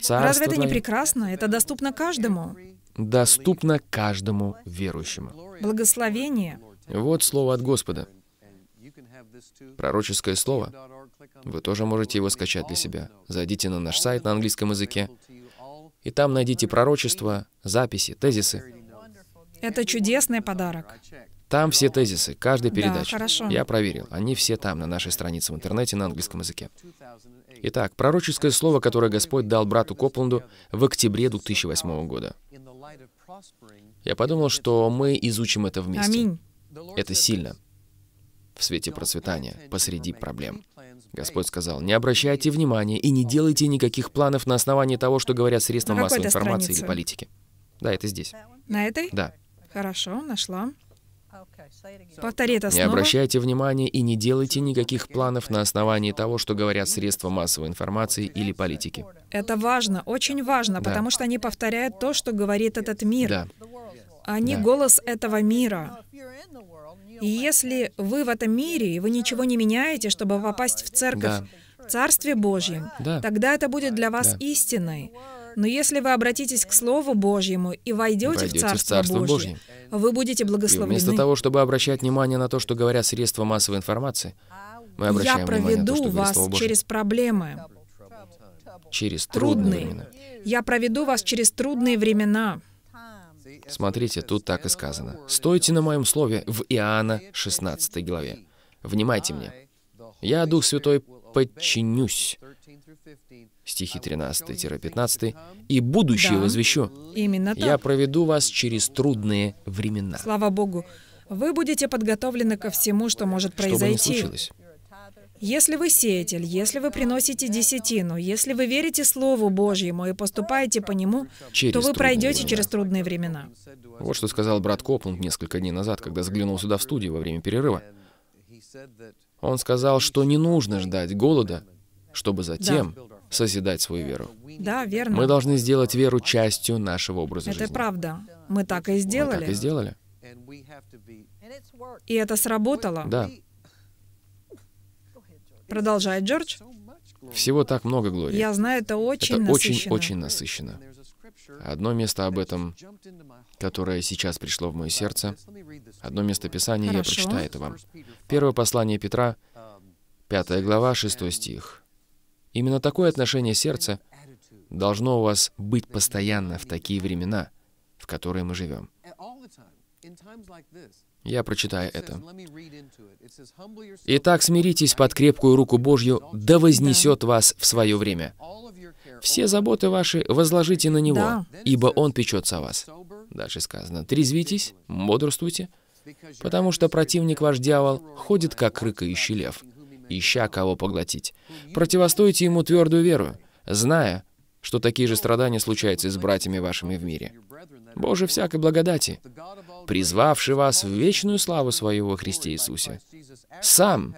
Царство Разве это не прекрасно? Это доступно каждому. Доступно каждому верующему. Благословение. Вот слово от Господа. Пророческое слово. Вы тоже можете его скачать для себя. Зайдите на наш сайт на английском языке, и там найдите пророчество, записи, тезисы. Это чудесный подарок. Там все тезисы, каждой передачи. Да, хорошо. Я проверил. Они все там, на нашей странице в интернете на английском языке. Итак, пророческое слово, которое Господь дал брату Копланду в октябре 2008 года. Я подумал, что мы изучим это вместе. Аминь. Это сильно. В свете процветания, посреди проблем. Господь сказал, не обращайте внимания и не делайте никаких планов на основании того, что говорят средства массовой информации странице? или политики. Да, это здесь. На этой? Да. Хорошо, нашла. Повтори это снова. Не обращайте внимания и не делайте никаких планов на основании того, что говорят средства массовой информации или политики. Это важно, очень важно, да. потому что они повторяют то, что говорит этот мир. Да. Они да. голос этого мира. И если вы в этом мире, и вы ничего не меняете, чтобы попасть в церковь, да. в Царстве Божьем, да. тогда это будет для вас да. истиной. Но если вы обратитесь к Слову Божьему и войдете, войдете в Царство, Царство Божье, Божье, вы будете благословлены. И вместо того, чтобы обращать внимание на то, что говорят средства массовой информации, мы обращаем Я проведу на то, что вас Слово Божье. через проблемы. Через трудные, трудные Я проведу вас через трудные времена. Смотрите, тут так и сказано. «Стойте на моем слове» в Иоанна 16 главе. «Внимайте мне. Я, Дух Святой, подчинюсь стихи 13-15, «И будущее да, возвещу». Именно так. «Я проведу вас через трудные времена». Слава Богу, вы будете подготовлены ко всему, что может произойти. Что бы ни случилось. Если вы сеятель, если вы приносите десятину, если вы верите Слову Божьему и поступаете по нему, через то вы пройдете времена. через трудные времена. Вот что сказал брат Копланд несколько дней назад, когда заглянул сюда в студию во время перерыва. Он сказал, что не нужно ждать голода, чтобы затем да созидать свою веру. Да, верно. Мы должны сделать веру частью нашего образа Это жизни. Это правда. Мы так и сделали. Мы так и сделали. И это сработало. Да. Продолжает Джордж. Всего так много, Глория. Я знаю, это очень это насыщенно. очень-очень насыщенно. Одно место об этом, которое сейчас пришло в мое сердце, одно место Писания, Хорошо. я прочитаю это вам. Первое послание Петра, 5 глава, 6 стих. Именно такое отношение сердца должно у вас быть постоянно в такие времена, в которые мы живем. Я прочитаю это. «Итак, смиритесь под крепкую руку Божью, да вознесет вас в свое время. Все заботы ваши возложите на Него, ибо Он печется о вас». Дальше сказано, «Трезвитесь, бодрствуйте, потому что противник ваш дьявол ходит, как рыкающий лев, ища кого поглотить. Противостойте ему твердую веру, зная, что такие же страдания случаются и с братьями вашими в мире. Боже всякой благодати, призвавший вас в вечную славу Своего Христе Иисусе, сам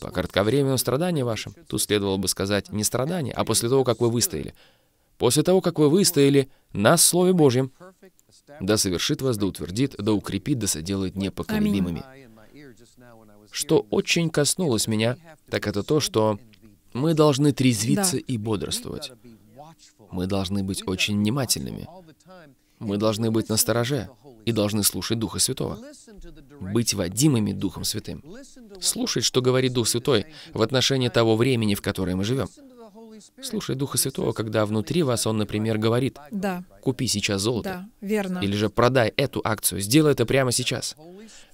по кратковременному страданию вашим, тут следовало бы сказать не страдание, а после того, как вы выстояли. После того, как вы выстояли на Слове Божьем, да совершит вас, да утвердит, да укрепит, да соделает непоколебимыми. Аминь что очень коснулось меня, так это то, что мы должны трезвиться и бодрствовать. Мы должны быть очень внимательными. Мы должны быть настороже и должны слушать Духа Святого. Быть водимыми Духом Святым. Слушать, что говорит Дух Святой в отношении того времени, в которое мы живем. Слушай Духа Святого, когда внутри вас Он, например, говорит, да. купи сейчас золото. Да, верно. Или же продай эту акцию, сделай это прямо сейчас.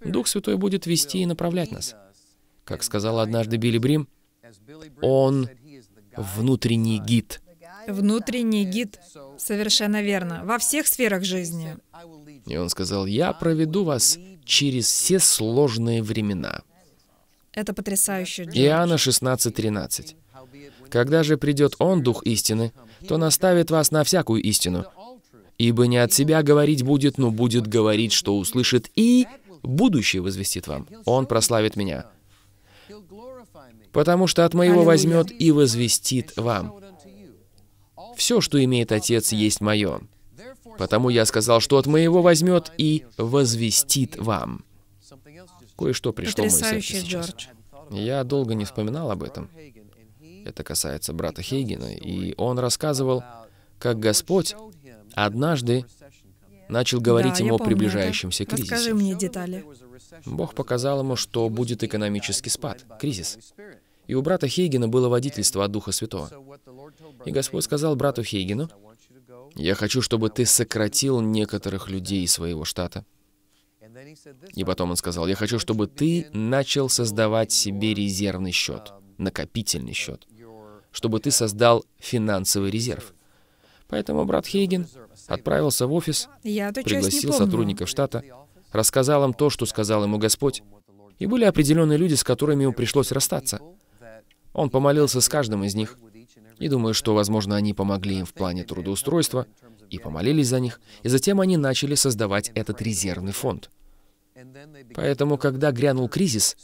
Дух Святой будет вести и направлять нас. Как сказал однажды Билли Брим, Он внутренний гид. Внутренний гид. Совершенно верно. Во всех сферах жизни. И он сказал, «Я проведу вас через все сложные времена». Это потрясающе. Джордж. Иоанна 16, 13. Когда же придет Он, Дух истины, то наставит вас на всякую истину. Ибо не от себя говорить будет, но будет говорить, что услышит, и будущее возвестит вам. Он прославит меня. Потому что от моего возьмет и возвестит вам. Все, что имеет Отец, есть мое. Потому я сказал, что от моего возьмет и возвестит вам. Кое-что пришло Потрясающе, в мое сердце сейчас. Джордж. Я долго не вспоминал об этом. Это касается брата Хейгена. И он рассказывал, как Господь однажды начал говорить да, ему о приближающемся это. кризисе. Расскажи мне детали. Бог показал ему, что будет экономический спад, кризис. И у брата Хейгена было водительство от Духа Святого. И Господь сказал брату Хейгену, «Я хочу, чтобы ты сократил некоторых людей из своего штата». И потом он сказал, «Я хочу, чтобы ты начал создавать себе резервный счет, накопительный счет» чтобы ты создал финансовый резерв. Поэтому брат Хейген отправился в офис, пригласил сотрудников штата, рассказал им то, что сказал ему Господь, и были определенные люди, с которыми ему пришлось расстаться. Он помолился с каждым из них, и думаю, что, возможно, они помогли им в плане трудоустройства, и помолились за них, и затем они начали создавать этот резервный фонд. Поэтому, когда грянул кризис,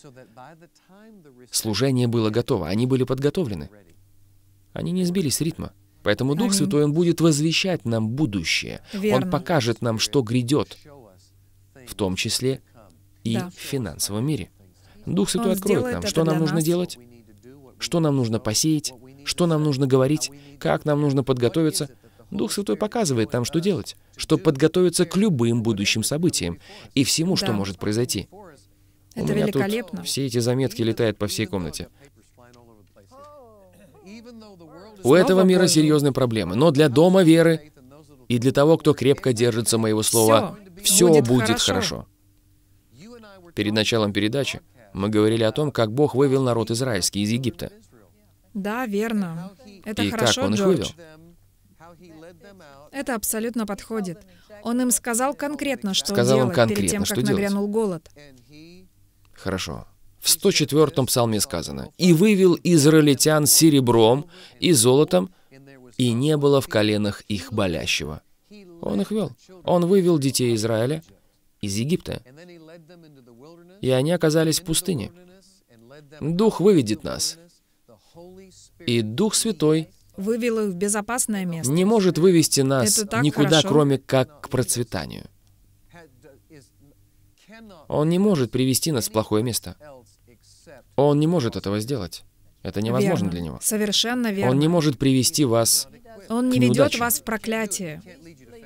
служение было готово, они были подготовлены. Они не сбились с ритма. Поэтому Дух Святой, Он будет возвещать нам будущее. Верно. Он покажет нам, что грядет, в том числе и да. в финансовом мире. Дух Святой Он откроет нам, что нам нужно нас. делать, что нам нужно посеять, что нам нужно говорить, как нам нужно подготовиться. Дух Святой показывает нам, что делать, что подготовиться к любым будущим событиям и всему, да. что может произойти. Это У меня великолепно. Тут все эти заметки летают по всей комнате. У этого мира серьезные проблемы, но для дома веры и для того, кто крепко держится моего слова, все, все будет, хорошо. хорошо. Перед началом передачи мы говорили о том, как Бог вывел народ израильский из Египта. Да, верно. Это и хорошо, как он их вывел? Это абсолютно подходит. Он им сказал конкретно, что сказал делать конкретно, перед тем, как нагрянул голод. Хорошо. В 104-м псалме сказано, «И вывел израильтян серебром и золотом, и не было в коленах их болящего». Он их вел. Он вывел детей Израиля из Египта. И они оказались в пустыне. Дух выведет нас. И Дух Святой вывел их в безопасное место. Не может вывести нас никуда, хорошо. кроме как к процветанию. Он не может привести нас в плохое место. Он не может этого сделать. Это невозможно верно. для него. Совершенно верно. Он не может привести вас. Он не ведет неудаче. вас в проклятие.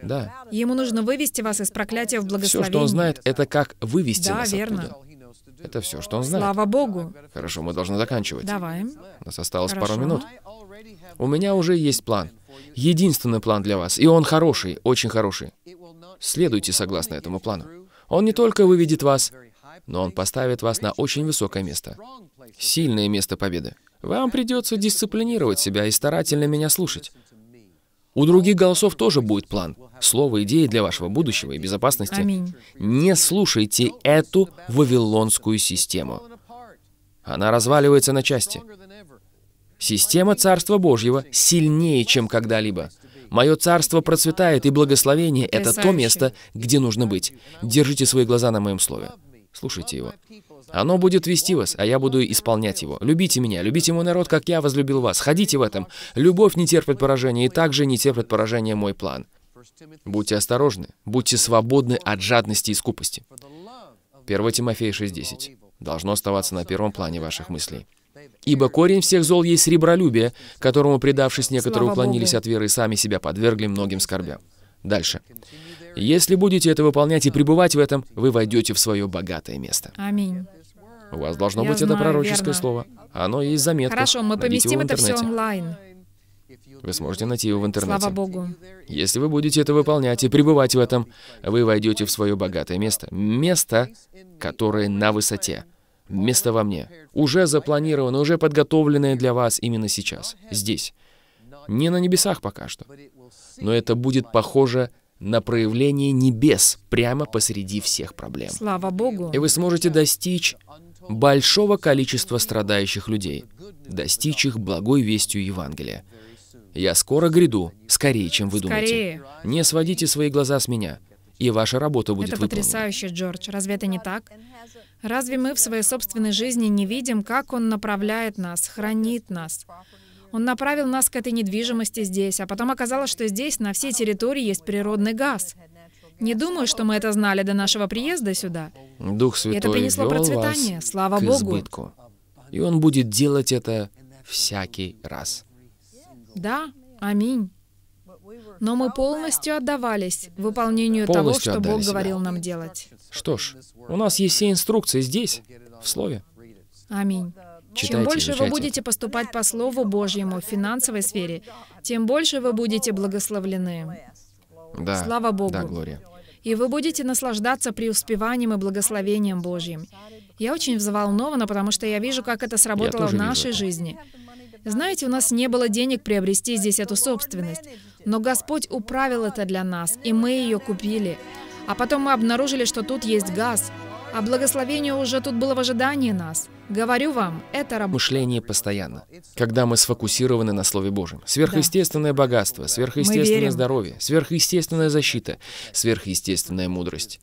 Да. Ему нужно вывести вас из проклятия в благословение. Все, что он знает, это как вывести да, нас верно. Это все, что он знает. Слава Богу. Хорошо, мы должны заканчивать. Давай. У нас осталось Хорошо. пару минут. У меня уже есть план. Единственный план для вас. И он хороший, очень хороший. Следуйте согласно этому плану. Он не только выведет вас но Он поставит вас на очень высокое место. Сильное место победы. Вам придется дисциплинировать себя и старательно меня слушать. У других голосов тоже будет план. Слово идеи для вашего будущего и безопасности. Аминь. Не слушайте эту вавилонскую систему. Она разваливается на части. Система Царства Божьего сильнее, чем когда-либо. Мое царство процветает, и благословение — это то место, где нужно быть. Держите свои глаза на моем слове. Слушайте его. Оно будет вести вас, а я буду исполнять его. Любите меня, любите мой народ, как я возлюбил вас. Ходите в этом. Любовь не терпит поражения, и также не терпит поражения мой план. Будьте осторожны, будьте свободны от жадности и скупости. 1 Тимофея 6.10 должно оставаться на первом плане ваших мыслей. Ибо корень всех зол есть сребролюбие, которому, предавшись, некоторые уклонились от веры и сами себя подвергли многим скорбям. Дальше. Если будете это выполнять и пребывать в этом, вы войдете в свое богатое место. Аминь. У вас должно Я быть знаю, это пророческое верно. слово. Оно есть заметно. Хорошо, мы поместим это все онлайн. Вы сможете найти его в интернете. Слава Богу. Если вы будете это выполнять и пребывать в этом, вы войдете в свое богатое место. Место, которое на высоте. Место во мне. Уже запланированное, уже подготовленное для вас именно сейчас. Здесь. Не на небесах пока что. Но это будет похоже на проявление небес прямо посреди всех проблем. Слава Богу! И вы сможете достичь большого количества страдающих людей, достичь их благой вестью Евангелия. Я скоро гряду, скорее, чем вы скорее. думаете. Не сводите свои глаза с меня, и ваша работа будет Это выполнена. Джордж. Разве это не так? Разве мы в своей собственной жизни не видим, как Он направляет нас, хранит нас, он направил нас к этой недвижимости здесь, а потом оказалось, что здесь, на всей территории, есть природный газ. Не думаю, что мы это знали до нашего приезда сюда. Дух Святой это принесло процветание, слава к Богу. Избытку. И Он будет делать это всякий раз. Да, аминь. Но мы полностью отдавались выполнению полностью того, что Бог себя. говорил нам делать. Что ж, у нас есть все инструкции здесь, в Слове. Аминь. Читайте, Чем больше изучайте. вы будете поступать по Слову Божьему в финансовой сфере, тем больше вы будете благословлены. Да, Слава Богу. Да, Глория. И вы будете наслаждаться преуспеванием и благословением Божьим. Я очень взволнована, потому что я вижу, как это сработало в нашей вижу. жизни. Знаете, у нас не было денег приобрести здесь эту собственность, но Господь управил это для нас, и мы ее купили. А потом мы обнаружили, что тут есть газ, а благословение уже тут было в ожидании нас. Говорю вам, это работа. Мышление постоянно. Когда мы сфокусированы на Слове Божьем. Сверхъестественное богатство, сверхъестественное здоровье, сверхъестественная защита, сверхъестественная мудрость.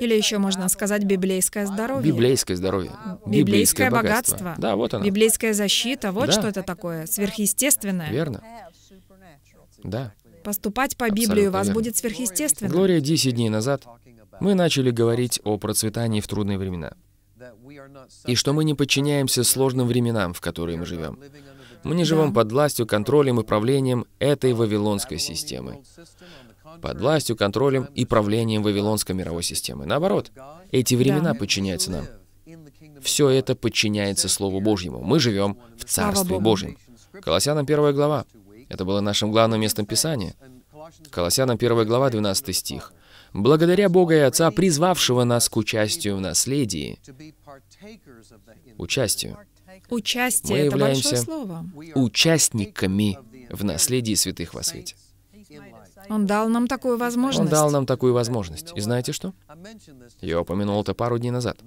Или еще можно сказать библейское здоровье. Библейское здоровье. Библейское, библейское богатство. богатство. Да, вот оно. Библейская защита, вот да. что это такое. Сверхъестественное. Верно. Да. Поступать по Библии у вас верно. будет сверхъестественно. Глория 10 дней назад мы начали говорить о процветании в трудные времена. И что мы не подчиняемся сложным временам, в которые мы живем. Мы не живем под властью, контролем и правлением этой вавилонской системы. Под властью, контролем и правлением вавилонской мировой системы. Наоборот, эти времена подчиняются нам. Все это подчиняется Слову Божьему. Мы живем в Царстве Божьем. Колоссянам 1 глава. Это было нашим главным местом Писания. Колоссянам 1 глава, 12 стих благодаря Бога и Отца, призвавшего нас к участию в наследии. Участию. Участие — это большое слово. участниками в наследии святых во свете. Он дал нам такую возможность. Он дал нам такую возможность. И знаете что? Я упомянул это пару дней назад.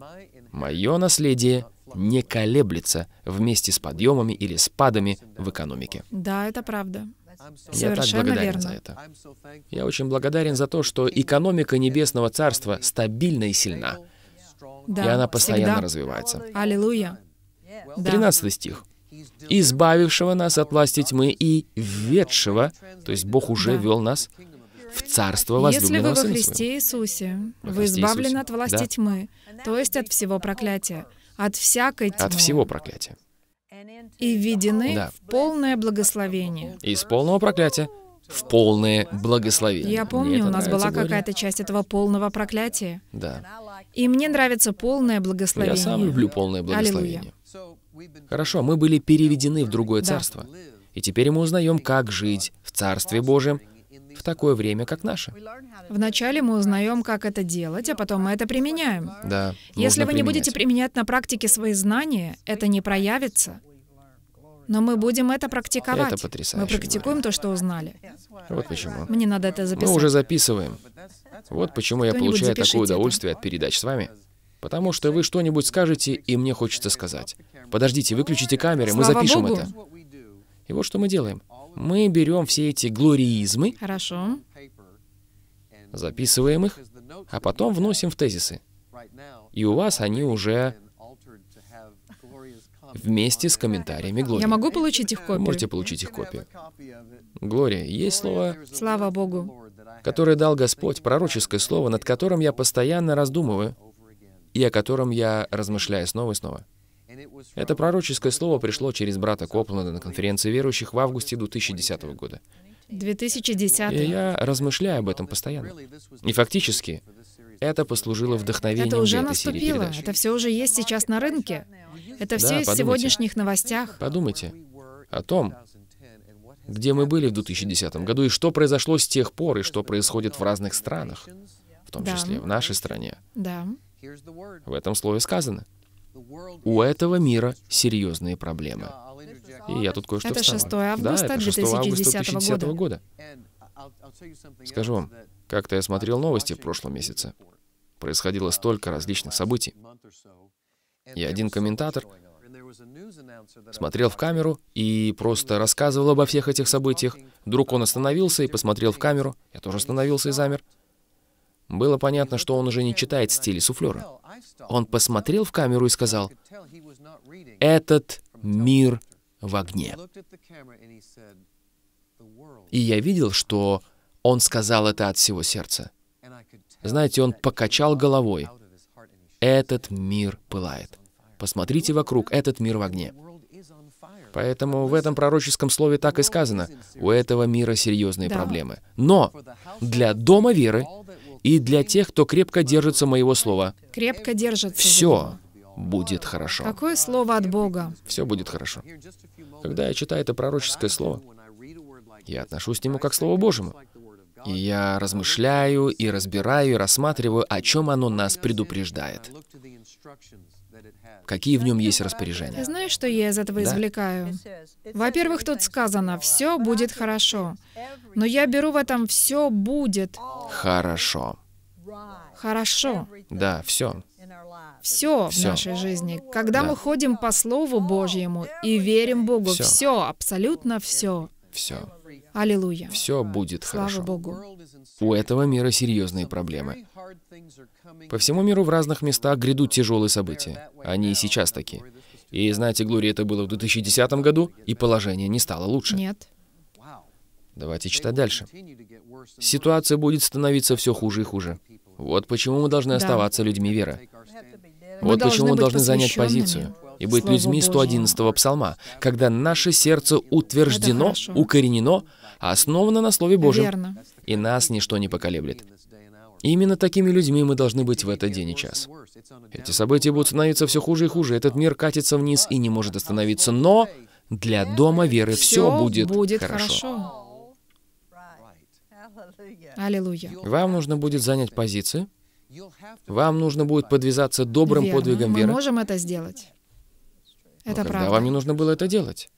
Мое наследие не колеблется вместе с подъемами или спадами в экономике. Да, это правда. Я Совершенно так благодарен верно. за это. Я очень благодарен за то, что экономика Небесного Царства стабильна и сильна. Да, и она постоянно всегда. развивается. Аллилуйя. 13 стих. «Избавившего нас от власти тьмы и ведшего, то есть Бог уже да. вел нас, в царство возлюбленного Если вы во Христе Иисусе, вы избавлены Иисусе. от власти да. тьмы, то есть от всего проклятия, от всякой тьмы. От всего проклятия и введены да. в полное благословение. Из полного проклятия в полное благословение. Я помню, у нас была какая-то часть этого полного проклятия. Да. И мне нравится полное благословение. Я сам люблю полное благословение. Аллилуйя. Хорошо, мы были переведены в другое да. царство. И теперь мы узнаем, как жить в Царстве Божьем в такое время, как наше. Вначале мы узнаем, как это делать, а потом мы это применяем. Да. Если вы не будете применять на практике свои знания, это не проявится. Но мы будем это практиковать. Это потрясающе. Мы практикуем то, что узнали. Вот почему. Мне надо это записать. Мы уже записываем. Вот почему я получаю такое удовольствие это. от передач с вами. Потому что вы что-нибудь скажете, и мне хочется сказать. Подождите, выключите камеры, Слава мы запишем Богу. это. И вот что мы делаем. Мы берем все эти глориизмы, Хорошо. записываем их, а потом вносим в тезисы. И у вас они уже вместе с комментариями Глории. Я могу получить их копию? Можете получить их копию. Глория, есть слово... Слава Богу. Которое дал Господь, пророческое слово, над которым я постоянно раздумываю и о котором я размышляю снова и снова. Это пророческое слово пришло через брата Копланда на конференции верующих в августе 2010 года. 2010. И я размышляю об этом постоянно. И фактически это послужило вдохновением это уже для этой наступило. серии передач. Это все уже есть сейчас на рынке. Это все да, из сегодняшних новостях. Подумайте о том, где мы были в 2010 году, и что произошло с тех пор, и что происходит в разных странах, в том да. числе в нашей стране. Да. В этом слове сказано. У этого мира серьезные проблемы. И я тут кое-что Это 6 августа, да, это 6 2010, августа 2010 года. Скажу вам, как-то я смотрел новости в прошлом месяце. Происходило столько различных событий. И один комментатор смотрел в камеру и просто рассказывал обо всех этих событиях. Вдруг он остановился и посмотрел в камеру. Я тоже остановился и замер. Было понятно, что он уже не читает стили суфлера. Он посмотрел в камеру и сказал, «Этот мир в огне». И я видел, что он сказал это от всего сердца. Знаете, он покачал головой. Этот мир пылает. Посмотрите вокруг, этот мир в огне. Поэтому в этом пророческом слове так и сказано, у этого мира серьезные проблемы. Но для дома веры и для тех, кто крепко держится моего слова, крепко держится. Все будет хорошо. Какое слово от Бога? Все будет хорошо. Когда я читаю это пророческое слово, я отношусь к нему как к Слову Божьему. И я размышляю и разбираю и рассматриваю, о чем оно нас предупреждает. Какие в нем есть распоряжения? знаешь, что я из этого да? извлекаю? Во-первых, тут сказано, все будет хорошо. Но я беру в этом все будет. Хорошо. Хорошо. Да, все. Все, все в нашей жизни. Когда да. мы ходим по Слову Божьему и верим Богу, все, все абсолютно все. Все. Аллилуйя. Все будет Слава хорошо. Богу. У этого мира серьезные проблемы. По всему миру в разных местах грядут тяжелые события. Они и сейчас такие. И знаете, Глория, это было в 2010 году, и положение не стало лучше. Нет. Давайте читать дальше. Ситуация будет становиться все хуже и хуже. Вот почему мы должны да. оставаться людьми веры. Вот почему мы должны занять позицию и быть людьми 111-го псалма, когда наше сердце утверждено, укоренено, а основано на Слове Божьем, и нас ничто не поколеблет. И именно такими людьми мы должны быть в этот день и час. Эти события будут становиться все хуже и хуже, этот мир катится вниз и не может остановиться, но для дома веры все, будет, хорошо. хорошо. Аллилуйя. Вам нужно будет занять позиции, вам нужно будет подвязаться добрым Верно. подвигом веры. Мы можем это сделать. Но ну, это правда. вам не нужно было это делать?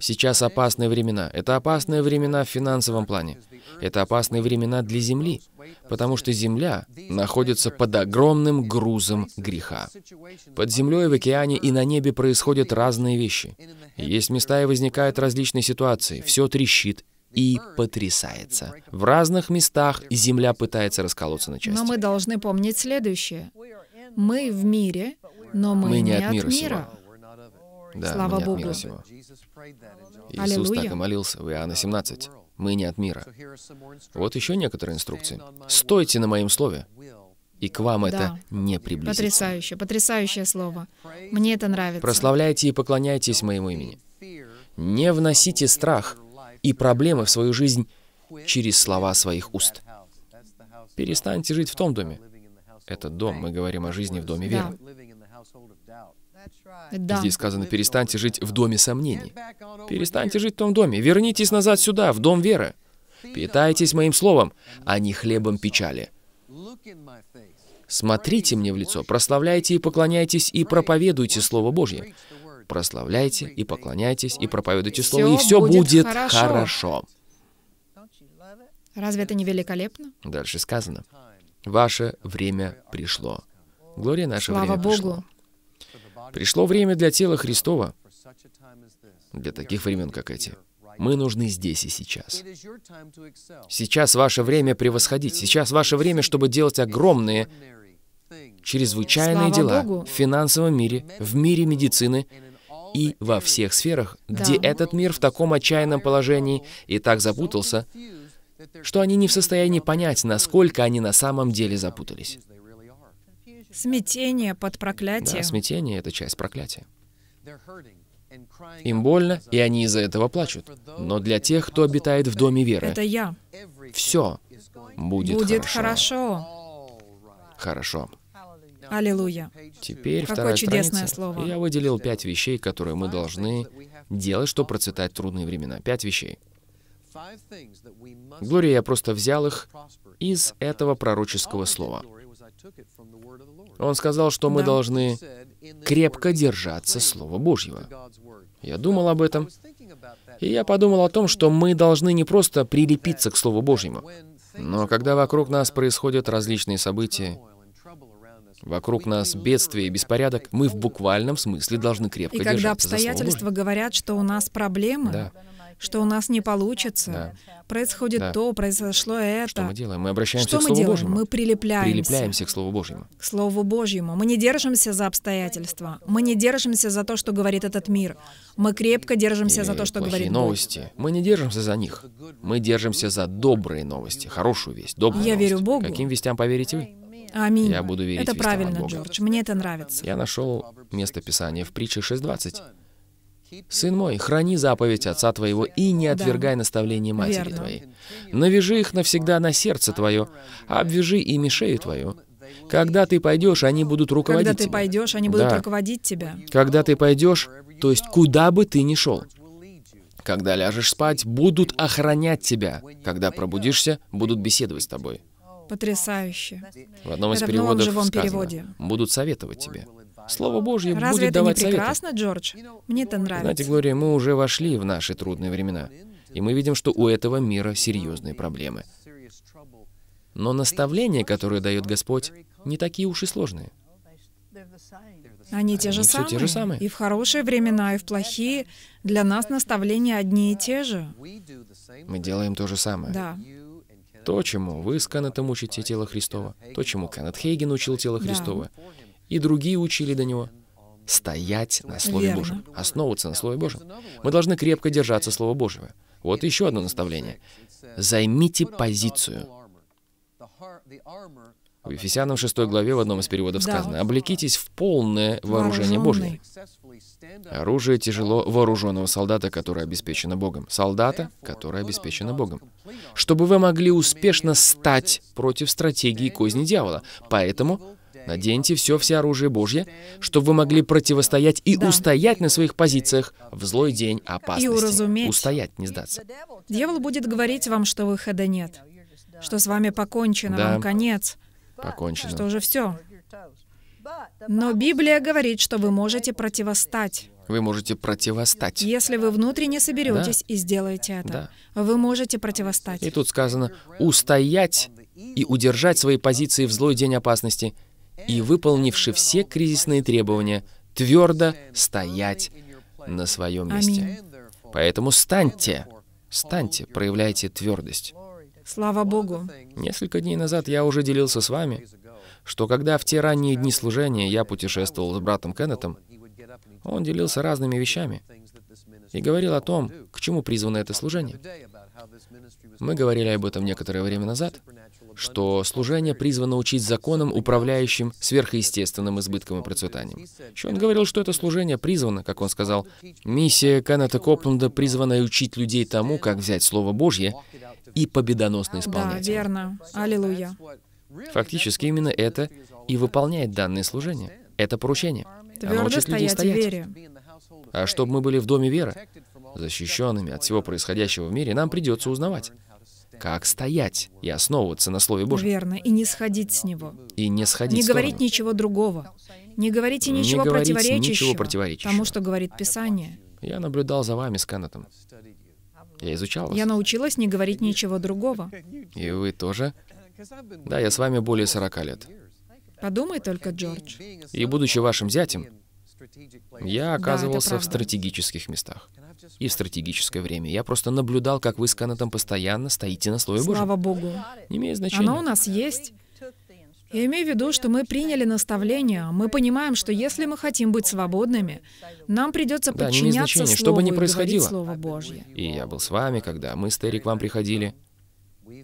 Сейчас опасные времена. Это опасные времена в финансовом плане. Это опасные времена для Земли, потому что Земля находится под огромным грузом греха. Под землей, в океане и на небе происходят разные вещи. Есть места и возникают различные ситуации. Все трещит и потрясается. В разных местах земля пытается расколоться на части. Но мы должны помнить следующее. Мы в мире, но мы, мы не, от мира. От мира. Да, Слава мы не Богу. От мира Иисус так и молился в Иоанна 17. Мы не от мира. Вот еще некоторые инструкции. «Стойте на моем слове, и к вам да. это не приблизится». Потрясающе, потрясающее слово. Мне это нравится. «Прославляйте и поклоняйтесь моему имени. Не вносите страх и проблемы в свою жизнь через слова своих уст. Перестаньте жить в том доме. Этот дом, мы говорим о жизни в доме веры. Да. Здесь сказано, перестаньте жить в доме сомнений. Перестаньте жить в том доме. Вернитесь назад сюда, в дом веры. Питайтесь моим словом, а не хлебом печали. Смотрите мне в лицо, прославляйте и поклоняйтесь и проповедуйте Слово Божье прославляйте и поклоняйтесь и проповедуйте слово, и все будет хорошо. Разве это не великолепно? Дальше сказано. Ваше время пришло. Глория, наше Слава время Богу. пришло. Пришло время для тела Христова, для таких времен, как эти. Мы нужны здесь и сейчас. Сейчас ваше время превосходить. Сейчас ваше время, чтобы делать огромные, чрезвычайные Слава дела Богу. в финансовом мире, в мире медицины, и во всех сферах, да. где этот мир в таком отчаянном положении и так запутался, что они не в состоянии понять, насколько они на самом деле запутались. Смятение под проклятие. Да, смятение — это часть проклятия. Им больно, и они из-за этого плачут. Но для тех, кто обитает в доме веры, это я. Все будет, будет хорошо. хорошо. Хорошо. Аллилуйя. Теперь Какое чудесное страница. слово. Я выделил пять вещей, которые мы должны делать, чтобы процветать в трудные времена. Пять вещей. Глория, я просто взял их из этого пророческого слова. Он сказал, что мы должны крепко держаться Слова Божьего. Я думал об этом, и я подумал о том, что мы должны не просто прилепиться к Слову Божьему, но когда вокруг нас происходят различные события, Вокруг нас бедствие и беспорядок. Мы в буквальном смысле должны крепко и держаться. И когда обстоятельства говорят, что у нас проблемы, да. что у нас не получится, да. происходит да. то, произошло это. Что мы делаем? Мы обращаемся что к Слову мы делаем? Божьему. Мы прилепляемся. Прилепляемся к Слову Божьему. К Слову Божьему. Мы не держимся за обстоятельства. Мы не держимся за то, что говорит этот мир. Мы крепко держимся Или за то, что говорит новости. Бог. Мы не держимся за них. Мы держимся за добрые новости, хорошую весть, добрую Я новость. верю Богу. Каким вестям поверите вы? Аминь. Я буду верить это в правильно, Бога. Джордж. Мне это нравится. Я нашел место Писания в притче 6.20. «Сын мой, храни заповедь отца твоего и не отвергай да. наставления матери Верно. твоей. Навяжи их навсегда на сердце твое, а обвяжи ими шею твою. Когда ты пойдешь, они будут руководить тебя. Когда ты тебя. пойдешь, они будут да. руководить тебя. Когда ты пойдешь, то есть куда бы ты ни шел. Когда ляжешь спать, будут охранять тебя. Когда пробудишься, будут беседовать с тобой. Потрясающе. В одном из Это переводов живом сказано, переводе. будут советовать тебе. Слово Божье Разве будет это давать не прекрасно, Джордж? Мне это нравится. Знаете, Глория, мы уже вошли в наши трудные времена. И мы видим, что у этого мира серьезные проблемы. Но наставления, которые дает Господь, не такие уж и сложные. Они те же, Они самые. те же самые. И в хорошие времена, и в плохие. Для нас наставления одни и те же. Мы делаем то же самое. Да. То, чему вы с Кеннетом учите тело Христова, то, чему Кеннет Хейген учил тело Христова, да. и другие учили до него, стоять на Слове Верно. Божьем, основываться на Слове Божьем. Мы должны крепко держаться Слова Божьего. Вот еще одно наставление. Займите позицию. В Ефесянам 6 главе в одном из переводов сказано, «Облекитесь в полное вооружение Божье». Оружие тяжело вооруженного солдата, которое обеспечено Богом. Солдата, которое обеспечено Богом. Чтобы вы могли успешно стать против стратегии козни дьявола. Поэтому Наденьте все все оружие Божье, чтобы вы могли противостоять и да. устоять на своих позициях в злой день опасности. И уразуметь. Устоять, не сдаться. Дьявол будет говорить вам, что выхода нет, что с вами покончено, да. вам конец покончено. Что уже все. Но Библия говорит, что вы можете противостать. Вы можете противостать. Если вы внутренне соберетесь да. и сделаете это, да. вы можете противостать. И тут сказано «устоять и удержать свои позиции в злой день опасности, и, выполнивши все кризисные требования, твердо стоять на своем месте». Аминь. Поэтому станьте, станьте, проявляйте твердость. Слава Богу. Несколько дней назад я уже делился с вами, что когда в те ранние дни служения я путешествовал с братом Кеннетом, он делился разными вещами и говорил о том, к чему призвано это служение. Мы говорили об этом некоторое время назад, что служение призвано учить законам, управляющим сверхъестественным избытком и процветанием. Еще он говорил, что это служение призвано, как он сказал, миссия Каната Копленда призвана учить людей тому, как взять Слово Божье и победоносно исполнять. Да, верно. Аллилуйя. Фактически именно это и выполняет данное служение. Это поручение. Твердо Оно учит людей стоять. Вере. А чтобы мы были в доме веры, защищенными от всего происходящего в мире, нам придется узнавать, как стоять и основываться на Слове Божьем. Верно, и не сходить с него. И не сходить Не говорить ничего другого. Не говорите ничего не противоречащего, ничего противоречащего тому, что говорит Писание. Я наблюдал за вами с Канатом. Я изучал вас. Я научилась не говорить ничего другого. И вы тоже? Да, я с вами более 40 лет. Подумай только, Джордж. И будучи вашим зятем, я оказывался да, в стратегических местах и стратегическое время. Я просто наблюдал, как вы с Канатом постоянно стоите на Слове Божьем. Слава Богу. Не имеет значения. Оно у нас есть. Я имею в виду, что мы приняли наставление. Мы понимаем, что если мы хотим быть свободными, нам придется да, подчиняться Слову что бы ни происходило. и Слово Божье. И я был с вами, когда мы с Терри к вам приходили,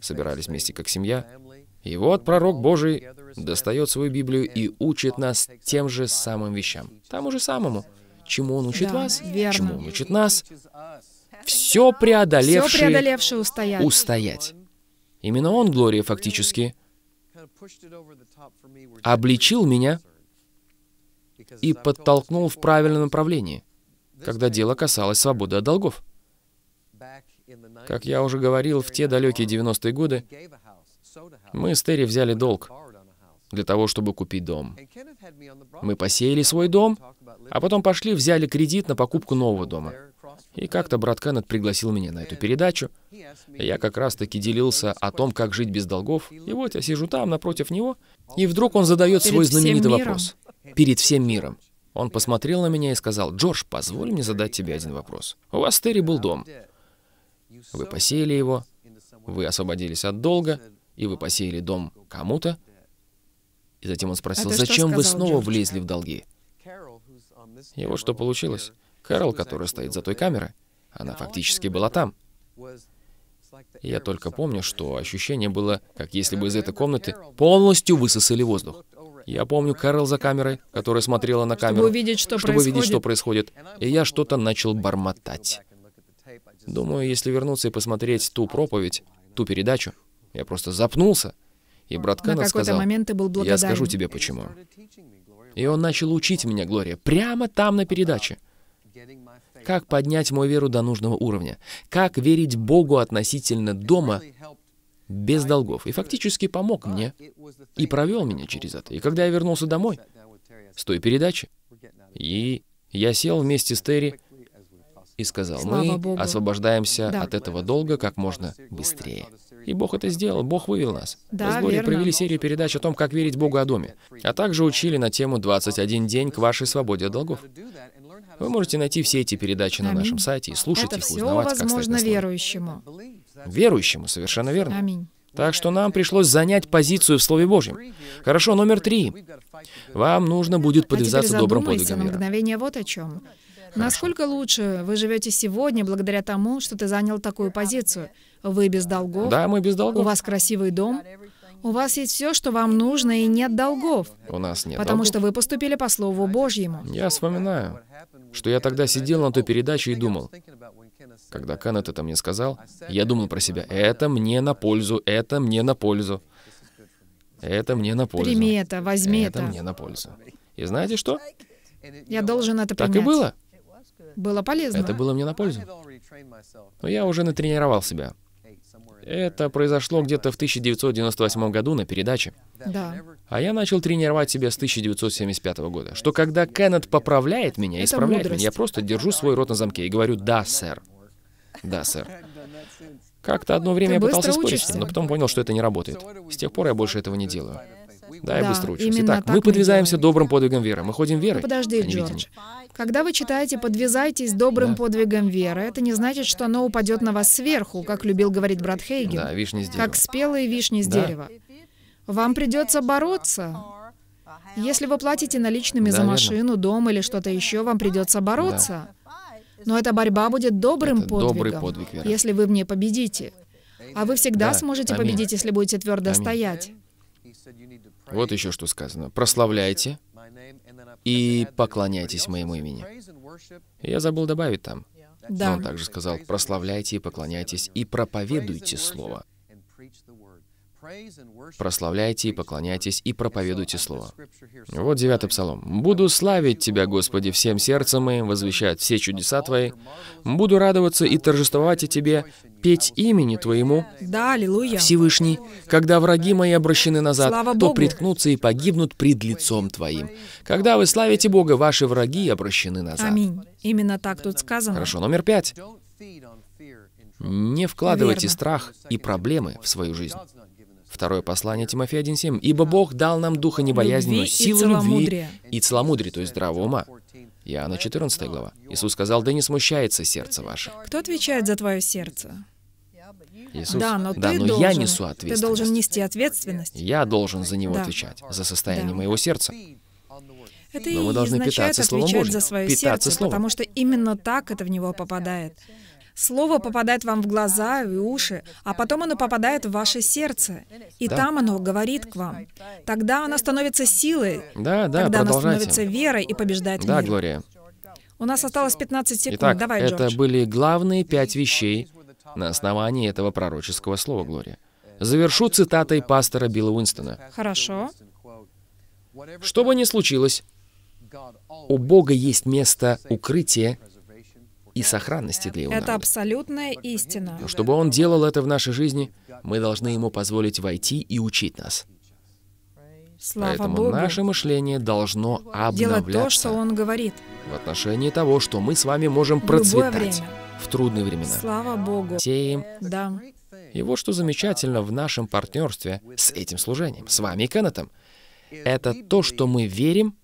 собирались вместе как семья. И вот пророк Божий достает свою Библию и учит нас тем же самым вещам. Тому же самому чему Он учит да, вас, верно. чему Он учит нас, все преодолевшее все преодолевшие устоять. устоять. Именно Он, Глория, фактически обличил меня и подтолкнул в правильном направлении, когда дело касалось свободы от долгов. Как я уже говорил, в те далекие 90-е годы мы с Терри взяли долг для того, чтобы купить дом. Мы посеяли свой дом, а потом пошли, взяли кредит на покупку нового дома. И как-то брат Кеннет пригласил меня на эту передачу. Я как раз-таки делился о том, как жить без долгов. И вот я сижу там, напротив него, и вдруг он задает Перед свой знаменитый вопрос. Перед всем миром. Он посмотрел на меня и сказал, «Джордж, позволь мне задать тебе один вопрос. У вас в Терри был дом. Вы посеяли его, вы освободились от долга, и вы посеяли дом кому-то». И затем он спросил, а «Зачем вы снова влезли в долги?» И вот что получилось. Кэрол, которая стоит за той камерой, она фактически была там. Я только помню, что ощущение было, как если бы из этой комнаты полностью высосали воздух. Я помню Кэрол за камерой, которая смотрела на камеру, чтобы увидеть, что, чтобы происходит. Увидеть, что происходит. И я что-то начал бормотать. Думаю, если вернуться и посмотреть ту проповедь, ту передачу, я просто запнулся. И брат Кеннет сказал, я скажу тебе почему. И он начал учить меня, Глория, прямо там на передаче. Как поднять мою веру до нужного уровня? Как верить Богу относительно дома без долгов? И фактически помог мне и провел меня через это. И когда я вернулся домой с той передачи, и я сел вместе с Терри и сказал, мы освобождаемся от этого долга как можно быстрее. И Бог это сделал, Бог вывел нас. Да, Мы с Борей верно. провели серию передач о том, как верить Богу о доме, а также учили на тему «21 день к вашей свободе от долгов». Вы можете найти все эти передачи Аминь. на нашем сайте и слушать это их, узнавать, возможно, как стать на слове. верующему. Верующему, совершенно верно. Аминь. Так что нам пришлось занять позицию в Слове Божьем. Хорошо, номер три. Вам нужно будет а подвязаться а добрым подвигом веры. мгновение вот о чем. Насколько лучше вы живете сегодня благодаря тому, что ты занял такую позицию? Вы без долгов. Да, мы без долгов. У вас красивый дом. У вас есть все, что вам нужно, и нет долгов. У нас нет Потому долгов. что вы поступили по Слову Божьему. Я вспоминаю, что я тогда сидел на той передаче и думал, когда Кеннет это мне сказал, я думал про себя, это мне на пользу, это мне на пользу. Это мне на пользу. Прими это, возьми это. Это мне на пользу. И знаете что? Я должен это принять. Так и было. Было полезно. Это а? было мне на пользу. Но я уже натренировал себя. Это произошло где-то в 1998 году на передаче. Да. А я начал тренировать себя с 1975 года. Что когда Кеннет поправляет меня, Это исправляет мудрость. меня, я просто держу свой рот на замке и говорю «Да, сэр». «Да, сэр». Как-то одно время Ты я пытался спорить но потом понял, что это не работает. С тех пор я больше этого не делаю да, я быстро учусь. Итак, мы подвязаемся делаем. добрым подвигом веры. Мы ходим верой. Ну, подожди, а Джордж. Когда вы читаете «подвязайтесь добрым да. подвигом веры», это не значит, что оно упадет на вас сверху, как любил говорить брат Хейген. Да, вишни с дерева. Как спелые вишни с да. дерева. Вам придется бороться. Если вы платите наличными да, за машину, верно. дом или что-то еще, вам придется бороться. Да. Но эта борьба будет добрым это подвигом, добрый подвиг, если вы в ней победите. А вы всегда да. сможете Аминь. победить, если будете твердо Аминь. стоять. Вот еще что сказано. «Прославляйте и поклоняйтесь моему имени». Я забыл добавить там. Да. Но он также сказал, «Прославляйте и поклоняйтесь и проповедуйте Слово». Прославляйте и поклоняйтесь и проповедуйте Слово. Вот 9 псалом. «Буду славить Тебя, Господи, всем сердцем моим, возвещать все чудеса Твои. Буду радоваться и торжествовать о Тебе, петь имени Твоему, да, аллилуйя. Всевышний, когда враги мои обращены назад, Слава то приткнутся и погибнут пред лицом Твоим. Когда вы славите Бога, ваши враги обращены назад». Аминь. Именно так тут сказано. Хорошо, номер пять. Не вкладывайте Верно. страх и проблемы в свою жизнь. Второе послание Тимофея 1.7. «Ибо Бог дал нам духа небоязненную, силу любви и целомудрия, то есть здравого ума». Иоанна 14 глава. Иисус сказал, «Да не смущается сердце ваше». Кто отвечает за твое сердце? Иисус. Да, но, да, ты но должен, я несу ответственность. Ты должен нести ответственность. Я должен за него да. отвечать, за состояние да. моего сердца. Это но мы должны питаться Словом Божьим. За свое питаться сердце, Словом. Потому что именно так это в него попадает. Слово попадает вам в глаза и уши, а потом оно попадает в ваше сердце, и да. там оно говорит к вам. Тогда оно становится силой, да, да, тогда оно становится верой и побеждает да, мир. Да, Глория. У нас осталось 15 секунд. Итак, Давай, это были главные пять вещей на основании этого пророческого слова, Глория. Завершу цитатой пастора Билла Уинстона. Хорошо. «Что бы ни случилось, у Бога есть место укрытия и сохранности для его Это народа. абсолютная истина. Чтобы он делал это в нашей жизни, мы должны ему позволить войти и учить нас. Слава Поэтому Богу. наше мышление должно обновляться. Делать то, что он говорит. В отношении того, что мы с вами можем процветать в трудные времена. Слава Богу. Сеем. Да. И вот что замечательно в нашем партнерстве с этим служением, с вами и Кеннетом. Это то, что мы верим,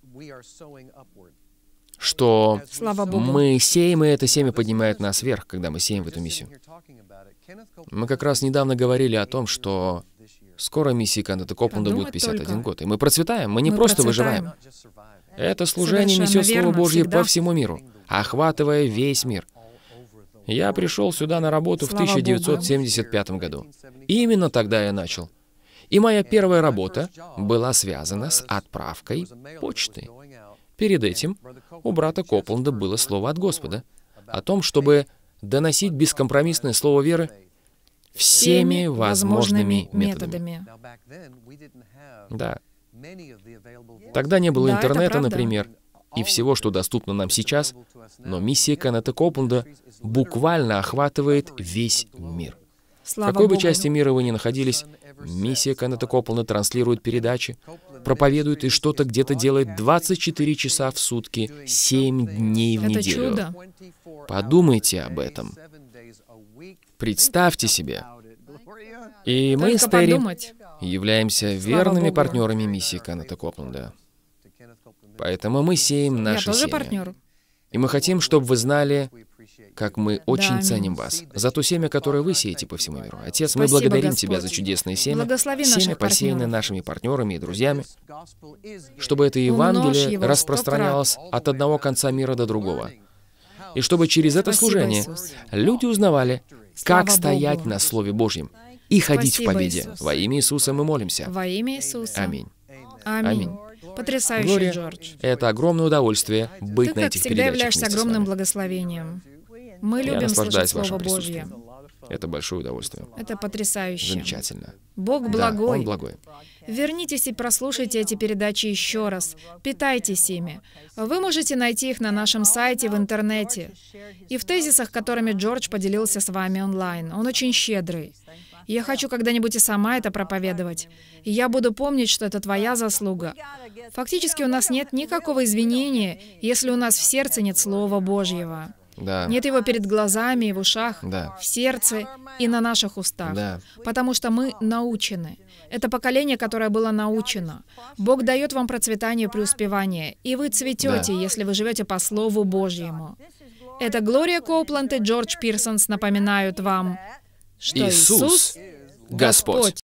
что Слава Богу. мы сеем, и это семя поднимает нас вверх, когда мы сеем в эту миссию. Мы как раз недавно говорили о том, что скоро миссии Кеннета Копланда будет 51 только. год, и мы процветаем, мы не мы просто процветаем. выживаем. Это служение несет верно, Слово Божье всегда. по всему миру, охватывая весь мир. Я пришел сюда на работу Слава в 1975 Богу. году. И именно тогда я начал. И моя первая работа была связана с отправкой почты. Перед этим у брата Копланда было слово от Господа о том, чтобы доносить бескомпромиссное слово веры всеми возможными методами. Да. Тогда не было интернета, например, и всего, что доступно нам сейчас, но миссия Канета Копланда буквально охватывает весь мир. в какой бы части мира вы ни находились, миссия Канета Коплана транслирует передачи, проповедует и что-то где-то делает 24 часа в сутки, 7 дней в неделю. Это чудо. Подумайте об этом. Представьте себе. И мы с являемся верными партнерами миссии Каната Копленда. Поэтому мы сеем наши Я тоже семя. партнер. И мы хотим, чтобы вы знали, как мы очень ценим вас за то семя, которое вы сеете по всему миру. Отец, Спасибо, мы благодарим Господь. Тебя за чудесное семя, Благослови семя, посеянное партнеров. нашими партнерами и друзьями, чтобы это Евангелие распространялось от одного конца мира до другого. И чтобы через это служение люди узнавали, как стоять на Слове Божьем и ходить в победе. Во имя Иисуса мы молимся. Во имя Иисуса. Аминь. Аминь. Потрясающий. Глория, Джордж. Это огромное удовольствие быть Ты, на этих передачах. Ты, как всегда, являешься огромным благословением. Мы любим слышать Слово Божье. Это большое удовольствие. Это потрясающе. Замечательно. Бог благой. Да, он благой. Вернитесь и прослушайте эти передачи еще раз. Питайтесь ими. Вы можете найти их на нашем сайте в интернете. И в тезисах, которыми Джордж поделился с вами онлайн. Он очень щедрый. Я хочу когда-нибудь и сама это проповедовать. И я буду помнить, что это твоя заслуга. Фактически у нас нет никакого извинения, если у нас в сердце нет Слова Божьего. Да. Нет его перед глазами и в ушах, да. в сердце и на наших устах. Да. Потому что мы научены. Это поколение, которое было научено. Бог дает вам процветание и преуспевание, и вы цветете, да. если вы живете по Слову Божьему. Это Глория Коупланд и Джордж Пирсонс напоминают вам, Иисус – Господь.